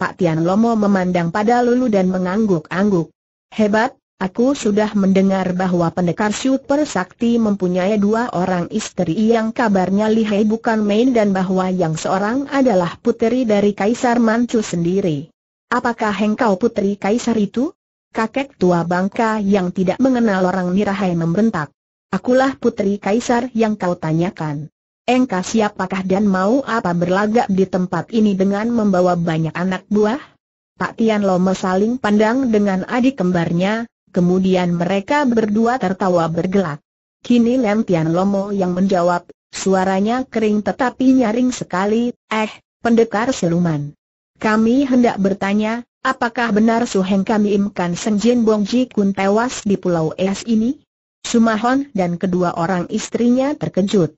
Pak Tian Lomo memandang pada Lulu dan mengangguk-angguk. Hebat, aku sudah mendengar bahwa pendekar super sakti mempunyai dua orang istri yang kabarnya lihai bukan main dan bahwa yang seorang adalah puteri dari Kaisar Mancu sendiri. Apakah hengkau puteri Kaisar itu? Kakek tua bangka yang tidak mengenal orang Mirahai membentak. Akulah putri Kaisar yang kau tanyakan engkau siapakah dan mau apa berlagak di tempat ini dengan membawa banyak anak buah? Pak Tian Loma saling pandang dengan adik kembarnya, kemudian mereka berdua tertawa bergelak. Kini Lem Tian Lomo yang menjawab, suaranya kering tetapi nyaring sekali, eh, pendekar siluman. Kami hendak bertanya, apakah benar Suheng kami imkan Senjin Bong Ji Kun tewas di Pulau Es ini? Sumahon dan kedua orang istrinya terkejut.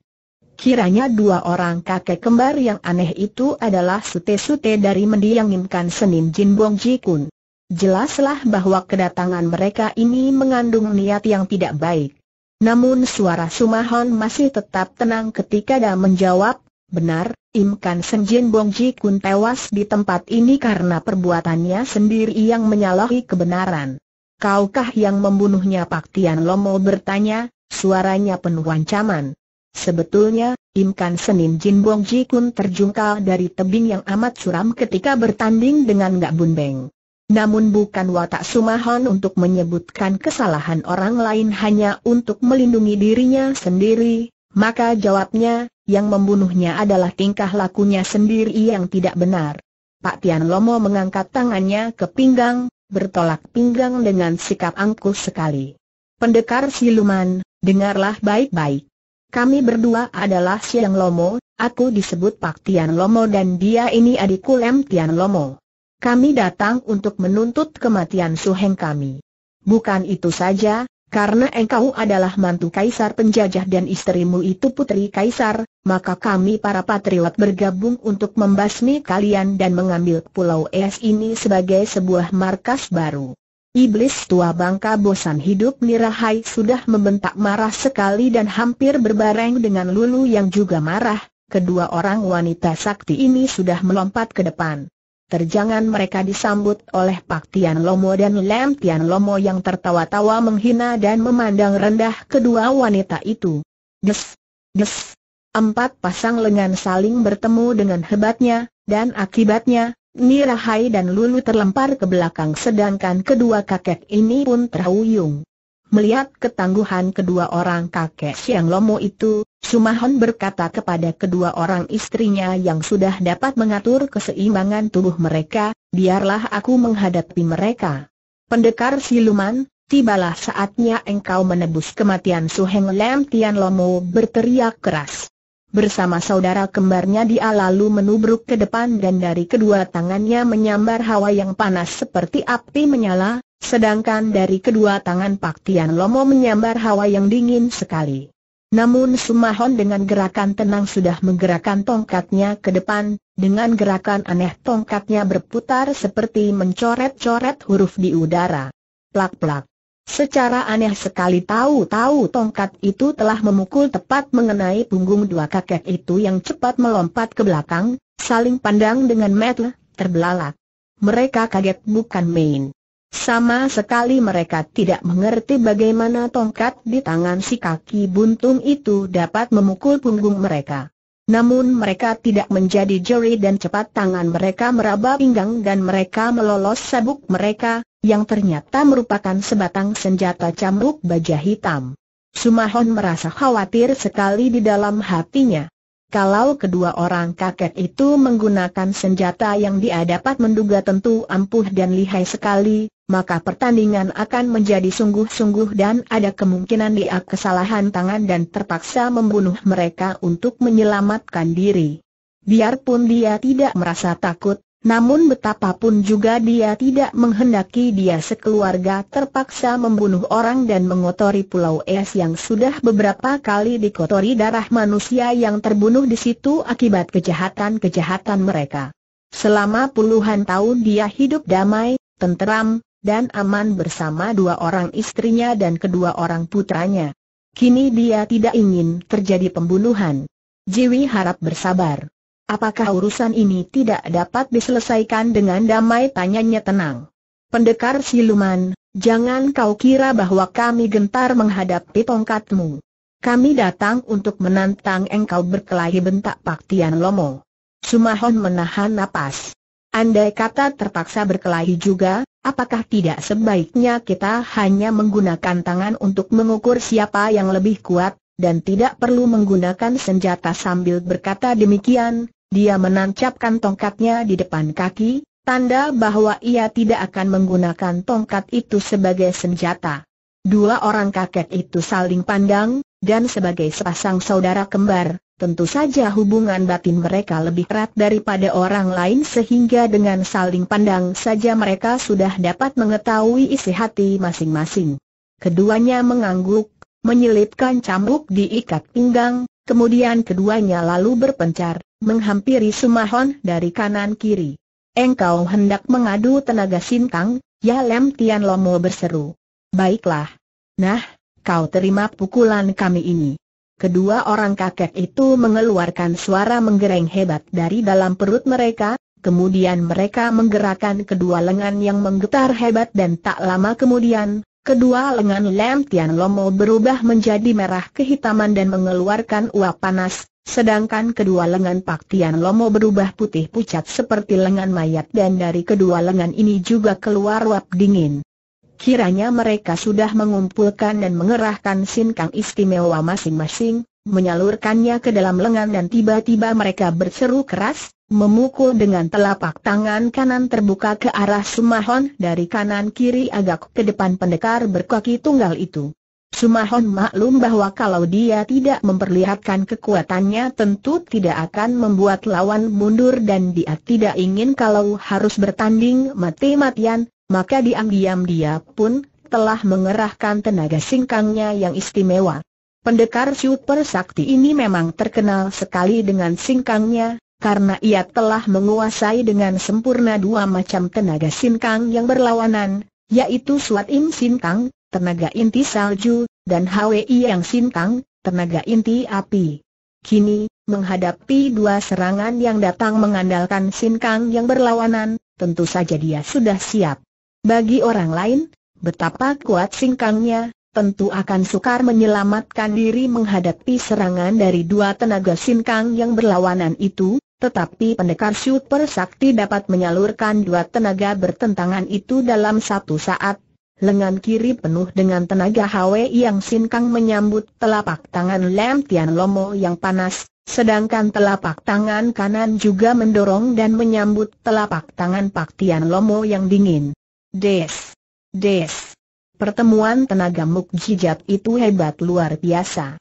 Kiranya dua orang kakek kembar yang aneh itu adalah sute-sute dari Imkan Senin Jin Bong Ji Kun. Jelaslah bahwa kedatangan mereka ini mengandung niat yang tidak baik. Namun suara Sumahon masih tetap tenang ketika dia menjawab, benar, Imkan Senjin Bong Ji Kun tewas di tempat ini karena perbuatannya sendiri yang menyalahi kebenaran. Kaukah yang membunuhnya Pak Tian Lomo bertanya, suaranya penuh ancaman. Sebetulnya, Imkan Senin Jin Bong Ji Kun terjungkal dari tebing yang amat suram ketika bertanding dengan Gak Bun Beng. Namun bukan watak Sumahon untuk menyebutkan kesalahan orang lain hanya untuk melindungi dirinya sendiri, maka jawabnya, yang membunuhnya adalah tingkah lakunya sendiri yang tidak benar. Pak Tian Lomo mengangkat tangannya ke pinggang, bertolak pinggang dengan sikap angkuh sekali. Pendekar siluman, dengarlah baik-baik. Kami berdua adalah Siang Lomo, aku disebut Pak Tian Lomo dan dia ini adikku Lem Tian Lomo. Kami datang untuk menuntut kematian Suheng kami. Bukan itu saja, karena engkau adalah mantu kaisar penjajah dan istrimu itu putri kaisar, maka kami para patriot bergabung untuk membasmi kalian dan mengambil pulau Es ini sebagai sebuah markas baru. Iblis tua bangka bosan hidup Nirahai sudah membentak marah sekali dan hampir berbareng dengan Lulu yang juga marah, kedua orang wanita sakti ini sudah melompat ke depan. Terjangan mereka disambut oleh Pak Tian Lomo dan Lem Tian Lomo yang tertawa-tawa menghina dan memandang rendah kedua wanita itu. Des, des, empat pasang lengan saling bertemu dengan hebatnya, dan akibatnya, Nirahai dan Lulu terlempar ke belakang sedangkan kedua kakek ini pun terhuyung. Melihat ketangguhan kedua orang kakek Siang Lomo itu, Sumahon berkata kepada kedua orang istrinya yang sudah dapat mengatur keseimbangan tubuh mereka, biarlah aku menghadapi mereka. Pendekar siluman, tibalah saatnya engkau menebus kematian Suheng Lem Tian Lomo berteriak keras. Bersama saudara kembarnya dia lalu menubruk ke depan dan dari kedua tangannya menyambar hawa yang panas seperti api menyala, sedangkan dari kedua tangan Pak Tian Lomo menyambar hawa yang dingin sekali. Namun Sumahon dengan gerakan tenang sudah menggerakkan tongkatnya ke depan, dengan gerakan aneh tongkatnya berputar seperti mencoret-coret huruf di udara. Plak-plak. Secara aneh sekali tahu-tahu tongkat itu telah memukul tepat mengenai punggung dua kakek itu yang cepat melompat ke belakang, saling pandang dengan metel, terbelalak. Mereka kaget bukan main. Sama sekali mereka tidak mengerti bagaimana tongkat di tangan si kaki buntung itu dapat memukul punggung mereka. Namun mereka tidak menjadi jeri dan cepat tangan mereka meraba pinggang dan mereka melolos sabuk mereka, yang ternyata merupakan sebatang senjata camruk baja hitam. Sumahon merasa khawatir sekali di dalam hatinya. Kalau kedua orang kakek itu menggunakan senjata yang dia dapat menduga tentu ampuh dan lihai sekali, maka pertandingan akan menjadi sungguh-sungguh dan ada kemungkinan dia kesalahan tangan dan terpaksa membunuh mereka untuk menyelamatkan diri. Biarpun dia tidak merasa takut, namun betapapun juga dia tidak menghendaki dia sekeluarga terpaksa membunuh orang dan mengotori pulau es yang sudah beberapa kali dikotori darah manusia yang terbunuh di situ akibat kejahatan-kejahatan mereka. Selama puluhan tahun dia hidup damai, tenteram, dan aman bersama dua orang istrinya dan kedua orang putranya. Kini dia tidak ingin terjadi pembunuhan. Jiwi harap bersabar. Apakah urusan ini tidak dapat diselesaikan dengan damai? Tanyanya tenang. Pendekar siluman, jangan kau kira bahwa kami gentar menghadapi tongkatmu. Kami datang untuk menantang engkau berkelahi bentak Pak Tian Lomo. Sumahon menahan napas. Andai kata terpaksa berkelahi juga, apakah tidak sebaiknya kita hanya menggunakan tangan untuk mengukur siapa yang lebih kuat, dan tidak perlu menggunakan senjata sambil berkata demikian, dia menancapkan tongkatnya di depan kaki, tanda bahwa ia tidak akan menggunakan tongkat itu sebagai senjata. Dua orang kakek itu saling pandang, dan sebagai sepasang saudara kembar, tentu saja hubungan batin mereka lebih erat daripada orang lain sehingga dengan saling pandang saja mereka sudah dapat mengetahui isi hati masing-masing. Keduanya mengangguk, menyelipkan cambuk di ikat pinggang, kemudian keduanya lalu berpencar menghampiri Sumahon dari kanan kiri. Engkau hendak mengadu tenaga Sintang, ya Lem Tian Lomo berseru. Baiklah. Nah, kau terima pukulan kami ini. Kedua orang kakek itu mengeluarkan suara menggereng hebat dari dalam perut mereka, kemudian mereka menggerakkan kedua lengan yang menggetar hebat dan tak lama kemudian, Kedua lengan Lam Tian Lomo berubah menjadi merah kehitaman dan mengeluarkan uap panas, sedangkan kedua lengan Pak Tian Lomo berubah putih pucat seperti lengan mayat dan dari kedua lengan ini juga keluar uap dingin. Kiranya mereka sudah mengumpulkan dan mengerahkan sinkang istimewa masing-masing, menyalurkannya ke dalam lengan dan tiba-tiba mereka berseru keras, memukul dengan telapak tangan kanan terbuka ke arah Sumahon dari kanan kiri agak ke depan pendekar berkaki tunggal itu. Sumahon maklum bahwa kalau dia tidak memperlihatkan kekuatannya tentu tidak akan membuat lawan mundur dan dia tidak ingin kalau harus bertanding mati-matian, maka diam-diam dia pun telah mengerahkan tenaga singkangnya yang istimewa. Pendekar super sakti ini memang terkenal sekali dengan singkangnya, karena ia telah menguasai dengan sempurna dua macam tenaga sinkang yang berlawanan, yaitu Suat Im Sinkang, tenaga inti salju, dan Hwi yang Sinkang, tenaga inti api. Kini, menghadapi dua serangan yang datang mengandalkan Sinkang yang berlawanan, tentu saja dia sudah siap. Bagi orang lain, betapa kuat Sinkangnya, tentu akan sukar menyelamatkan diri menghadapi serangan dari dua tenaga sinkang yang berlawanan itu, tetapi pendekar super sakti dapat menyalurkan dua tenaga bertentangan itu dalam satu saat. Lengan kiri penuh dengan tenaga Hwe yang sinkang menyambut telapak tangan Lam Tian Lomo yang panas, sedangkan telapak tangan kanan juga mendorong dan menyambut telapak tangan Pak Tian Lomo yang dingin. Des! Des! Pertemuan tenaga mukjizat itu hebat luar biasa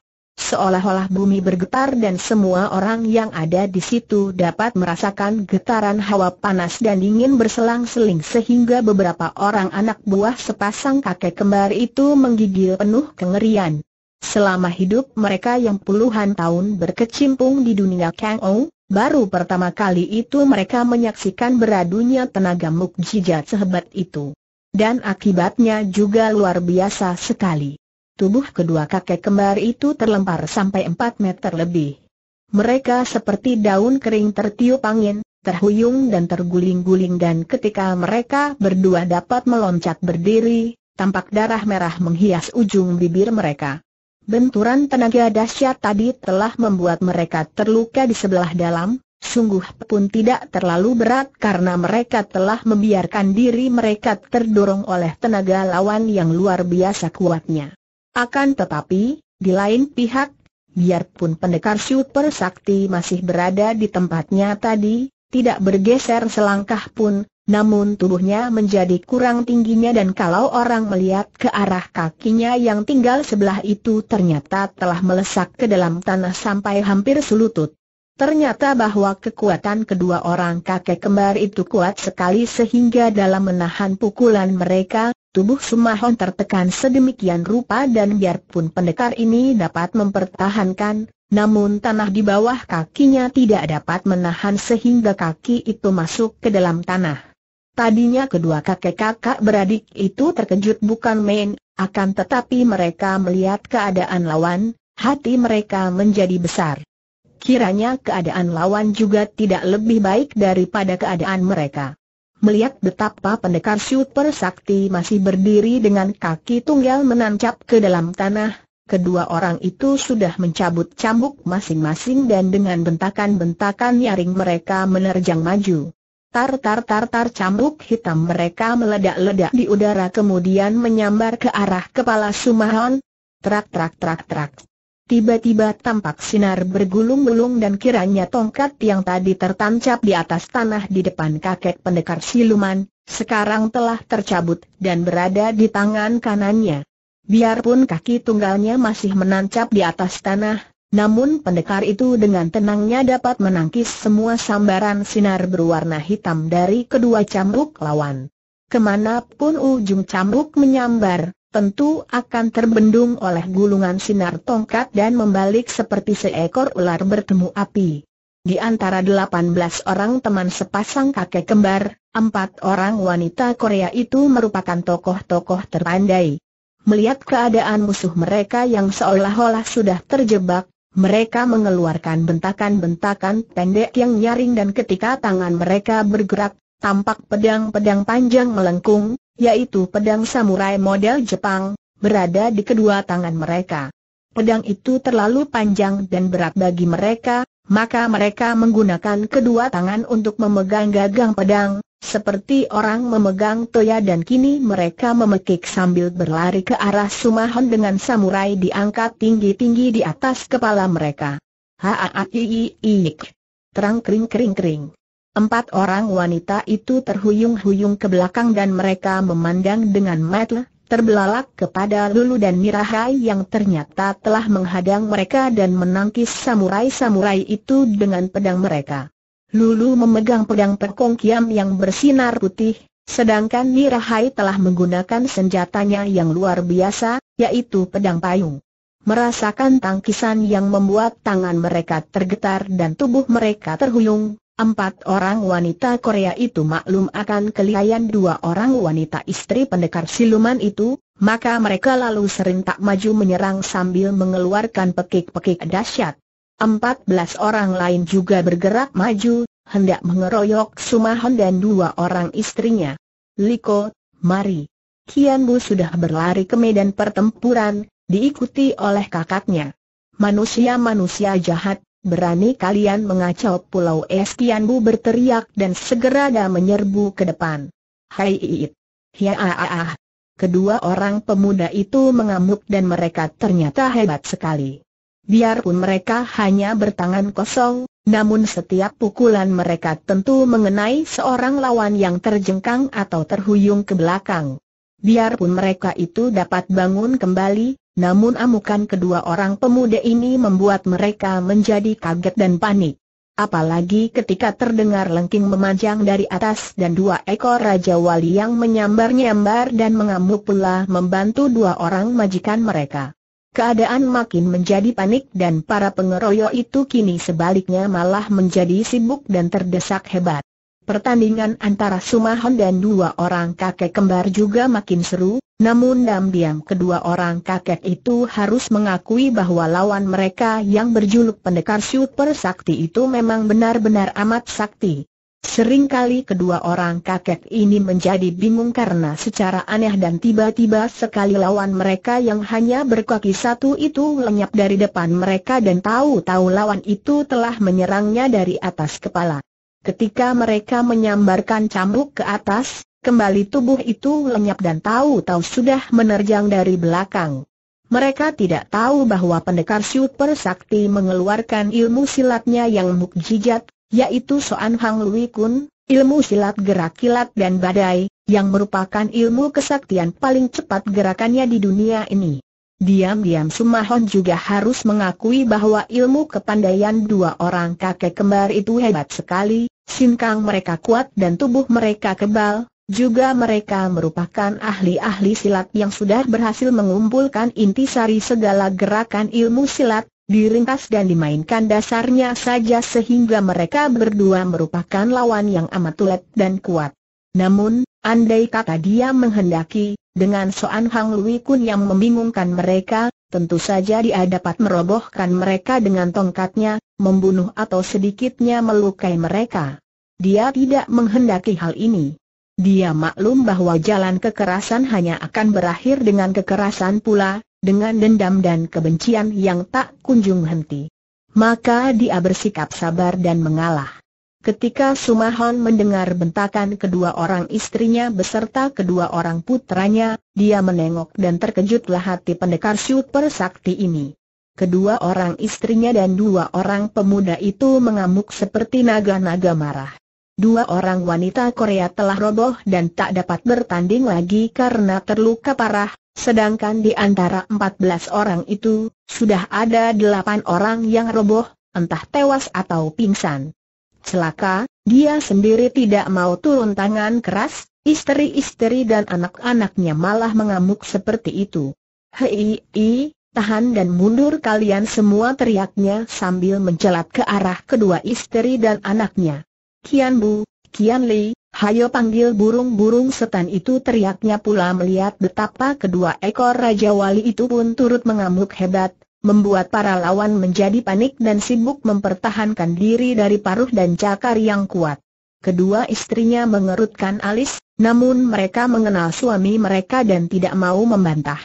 seolah-olah bumi bergetar dan semua orang yang ada di situ dapat merasakan getaran hawa panas dan dingin berselang-seling sehingga beberapa orang anak buah sepasang kakek kembar itu menggigil penuh kengerian. Selama hidup mereka yang puluhan tahun berkecimpung di dunia Kang Ou, baru pertama kali itu mereka menyaksikan beradunya tenaga mukjizat sehebat itu. Dan akibatnya juga luar biasa sekali. Tubuh kedua kakek kembar itu terlempar sampai 4 meter lebih. Mereka seperti daun kering tertiup angin, terhuyung dan terguling-guling dan ketika mereka berdua dapat meloncat berdiri, tampak darah merah menghias ujung bibir mereka. Benturan tenaga dahsyat tadi telah membuat mereka terluka di sebelah dalam, sungguh pun tidak terlalu berat karena mereka telah membiarkan diri mereka terdorong oleh tenaga lawan yang luar biasa kuatnya. Akan tetapi, di lain pihak, biarpun pendekar super sakti masih berada di tempatnya tadi, tidak bergeser selangkah pun, namun tubuhnya menjadi kurang tingginya dan kalau orang melihat ke arah kakinya yang tinggal sebelah itu ternyata telah melesak ke dalam tanah sampai hampir selutut. Ternyata bahwa kekuatan kedua orang kakek kembar itu kuat sekali sehingga dalam menahan pukulan mereka, Tubuh Sumahon tertekan sedemikian rupa dan biarpun pendekar ini dapat mempertahankan, namun tanah di bawah kakinya tidak dapat menahan sehingga kaki itu masuk ke dalam tanah. Tadinya kedua kakek-kakak beradik itu terkejut bukan main, akan tetapi mereka melihat keadaan lawan, hati mereka menjadi besar. Kiranya keadaan lawan juga tidak lebih baik daripada keadaan mereka. Melihat betapa pendekar super sakti masih berdiri dengan kaki tunggal menancap ke dalam tanah, kedua orang itu sudah mencabut cambuk masing-masing dan dengan bentakan-bentakan nyaring mereka menerjang maju. Tar tar tar tar cambuk hitam mereka meledak-ledak di udara kemudian menyambar ke arah kepala Sumahon. Trak trak trak trak. Tiba-tiba tampak sinar bergulung-gulung dan kiranya tongkat yang tadi tertancap di atas tanah di depan kakek pendekar siluman, sekarang telah tercabut dan berada di tangan kanannya. Biarpun kaki tunggalnya masih menancap di atas tanah, namun pendekar itu dengan tenangnya dapat menangkis semua sambaran sinar berwarna hitam dari kedua cambuk lawan. Kemanapun ujung cambuk menyambar, tentu akan terbendung oleh gulungan sinar tongkat dan membalik seperti seekor ular bertemu api. Di antara 18 orang teman sepasang kakek kembar, empat orang wanita Korea itu merupakan tokoh-tokoh terpandai. Melihat keadaan musuh mereka yang seolah-olah sudah terjebak, mereka mengeluarkan bentakan-bentakan pendek yang nyaring dan ketika tangan mereka bergerak, tampak pedang-pedang panjang melengkung, yaitu pedang samurai model Jepang, berada di kedua tangan mereka. Pedang itu terlalu panjang dan berat bagi mereka, maka mereka menggunakan kedua tangan untuk memegang gagang pedang, seperti orang memegang toya dan kini mereka memekik sambil berlari ke arah Sumahon dengan samurai diangkat tinggi-tinggi di atas kepala mereka. Haaaiiik. Terang kering-kering-kering. Empat orang wanita itu terhuyung-huyung ke belakang dan mereka memandang dengan mata terbelalak kepada Lulu dan Mirahai yang ternyata telah menghadang mereka dan menangkis samurai-samurai itu dengan pedang mereka. Lulu memegang pedang perkong yang bersinar putih, sedangkan Mirahai telah menggunakan senjatanya yang luar biasa, yaitu pedang payung. Merasakan tangkisan yang membuat tangan mereka tergetar dan tubuh mereka terhuyung, Empat orang wanita Korea itu maklum akan kelihayan dua orang wanita istri pendekar siluman itu, maka mereka lalu sering tak maju menyerang sambil mengeluarkan pekik-pekik dahsyat. Empat belas orang lain juga bergerak maju, hendak mengeroyok Sumahon dan dua orang istrinya. Liko, mari. Kian sudah berlari ke medan pertempuran, diikuti oleh kakaknya. Manusia-manusia jahat, berani kalian mengacau pulau Estianbu berteriak dan segera dia menyerbu ke depan. Hai iit. Ah, ah ah. Kedua orang pemuda itu mengamuk dan mereka ternyata hebat sekali. Biarpun mereka hanya bertangan kosong, namun setiap pukulan mereka tentu mengenai seorang lawan yang terjengkang atau terhuyung ke belakang. Biarpun mereka itu dapat bangun kembali, namun amukan kedua orang pemuda ini membuat mereka menjadi kaget dan panik. Apalagi ketika terdengar lengking memanjang dari atas dan dua ekor Raja Wali yang menyambar-nyambar dan mengamuk pula membantu dua orang majikan mereka. Keadaan makin menjadi panik dan para pengeroyok itu kini sebaliknya malah menjadi sibuk dan terdesak hebat. Pertandingan antara Sumahon dan dua orang kakek kembar juga makin seru, namun diam-diam kedua orang kakek itu harus mengakui bahwa lawan mereka yang berjuluk pendekar super sakti itu memang benar-benar amat sakti. Seringkali kedua orang kakek ini menjadi bingung karena secara aneh dan tiba-tiba sekali lawan mereka yang hanya berkaki satu itu lenyap dari depan mereka dan tahu-tahu lawan itu telah menyerangnya dari atas kepala. Ketika mereka menyambarkan cambuk ke atas, kembali tubuh itu lenyap dan tahu-tahu sudah menerjang dari belakang. Mereka tidak tahu bahwa pendekar super sakti mengeluarkan ilmu silatnya yang mukjizat, yaitu Soan Hang Lui Kun, ilmu silat gerak kilat dan badai, yang merupakan ilmu kesaktian paling cepat gerakannya di dunia ini. Diam-diam Sumahon juga harus mengakui bahwa ilmu kepandaian dua orang kakek kembar itu hebat sekali, sinkang mereka kuat dan tubuh mereka kebal, juga mereka merupakan ahli-ahli silat yang sudah berhasil mengumpulkan inti sari segala gerakan ilmu silat, diringkas dan dimainkan dasarnya saja sehingga mereka berdua merupakan lawan yang amat ulet dan kuat. Namun, andai kata dia menghendaki, dengan Soan Hang Lui Kun yang membingungkan mereka, tentu saja dia dapat merobohkan mereka dengan tongkatnya, membunuh atau sedikitnya melukai mereka. Dia tidak menghendaki hal ini. Dia maklum bahwa jalan kekerasan hanya akan berakhir dengan kekerasan pula, dengan dendam dan kebencian yang tak kunjung henti. Maka dia bersikap sabar dan mengalah. Ketika Sumahon mendengar bentakan kedua orang istrinya beserta kedua orang putranya, dia menengok dan terkejutlah hati pendekar super sakti ini. Kedua orang istrinya dan dua orang pemuda itu mengamuk seperti naga-naga marah. Dua orang wanita Korea telah roboh dan tak dapat bertanding lagi karena terluka parah, sedangkan di antara empat belas orang itu, sudah ada delapan orang yang roboh, entah tewas atau pingsan celaka, dia sendiri tidak mau turun tangan keras, istri-istri dan anak-anaknya malah mengamuk seperti itu. Hei, i, tahan dan mundur kalian semua teriaknya sambil mencelat ke arah kedua istri dan anaknya. Kian Bu, Kian Li, hayo panggil burung-burung setan itu teriaknya pula melihat betapa kedua ekor Raja Wali itu pun turut mengamuk hebat, membuat para lawan menjadi panik dan sibuk mempertahankan diri dari paruh dan cakar yang kuat. Kedua istrinya mengerutkan alis, namun mereka mengenal suami mereka dan tidak mau membantah.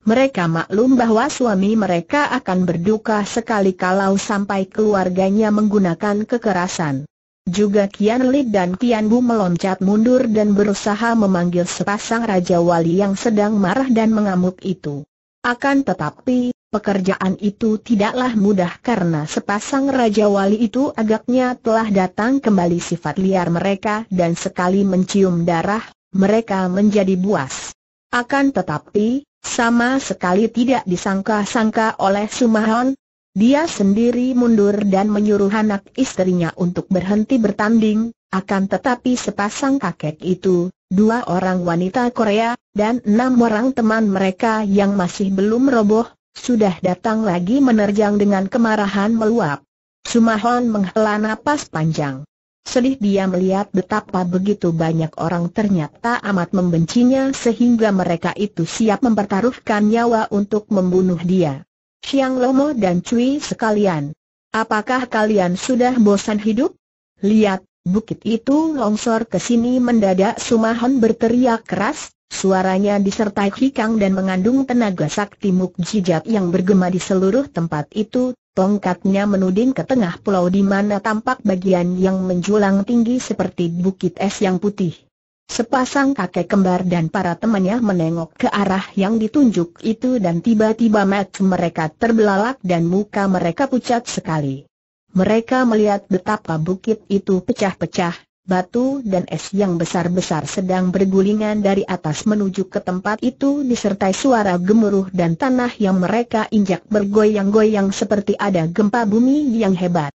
Mereka maklum bahwa suami mereka akan berduka sekali kalau sampai keluarganya menggunakan kekerasan. Juga Kian Lip dan Kian Bu meloncat mundur dan berusaha memanggil sepasang Raja Wali yang sedang marah dan mengamuk itu. Akan tetapi, Pekerjaan itu tidaklah mudah karena sepasang Raja Wali itu agaknya telah datang kembali sifat liar mereka dan sekali mencium darah, mereka menjadi buas. Akan tetapi, sama sekali tidak disangka-sangka oleh Sumahon, dia sendiri mundur dan menyuruh anak istrinya untuk berhenti bertanding, akan tetapi sepasang kakek itu, dua orang wanita Korea, dan enam orang teman mereka yang masih belum roboh, sudah datang lagi menerjang dengan kemarahan meluap. Sumahon menghela napas panjang. Sedih dia melihat betapa begitu banyak orang ternyata amat membencinya sehingga mereka itu siap mempertaruhkan nyawa untuk membunuh dia. Siang Lomo dan Cui sekalian. Apakah kalian sudah bosan hidup? Lihat, bukit itu longsor ke sini mendadak Sumahon berteriak keras, Suaranya disertai hikang dan mengandung tenaga sakti mukjizat yang bergema di seluruh tempat itu, tongkatnya menuding ke tengah pulau di mana tampak bagian yang menjulang tinggi seperti bukit es yang putih. Sepasang kakek kembar dan para temannya menengok ke arah yang ditunjuk itu dan tiba-tiba mat mereka terbelalak dan muka mereka pucat sekali. Mereka melihat betapa bukit itu pecah-pecah, batu dan es yang besar-besar sedang bergulingan dari atas menuju ke tempat itu disertai suara gemuruh dan tanah yang mereka injak bergoyang-goyang seperti ada gempa bumi yang hebat.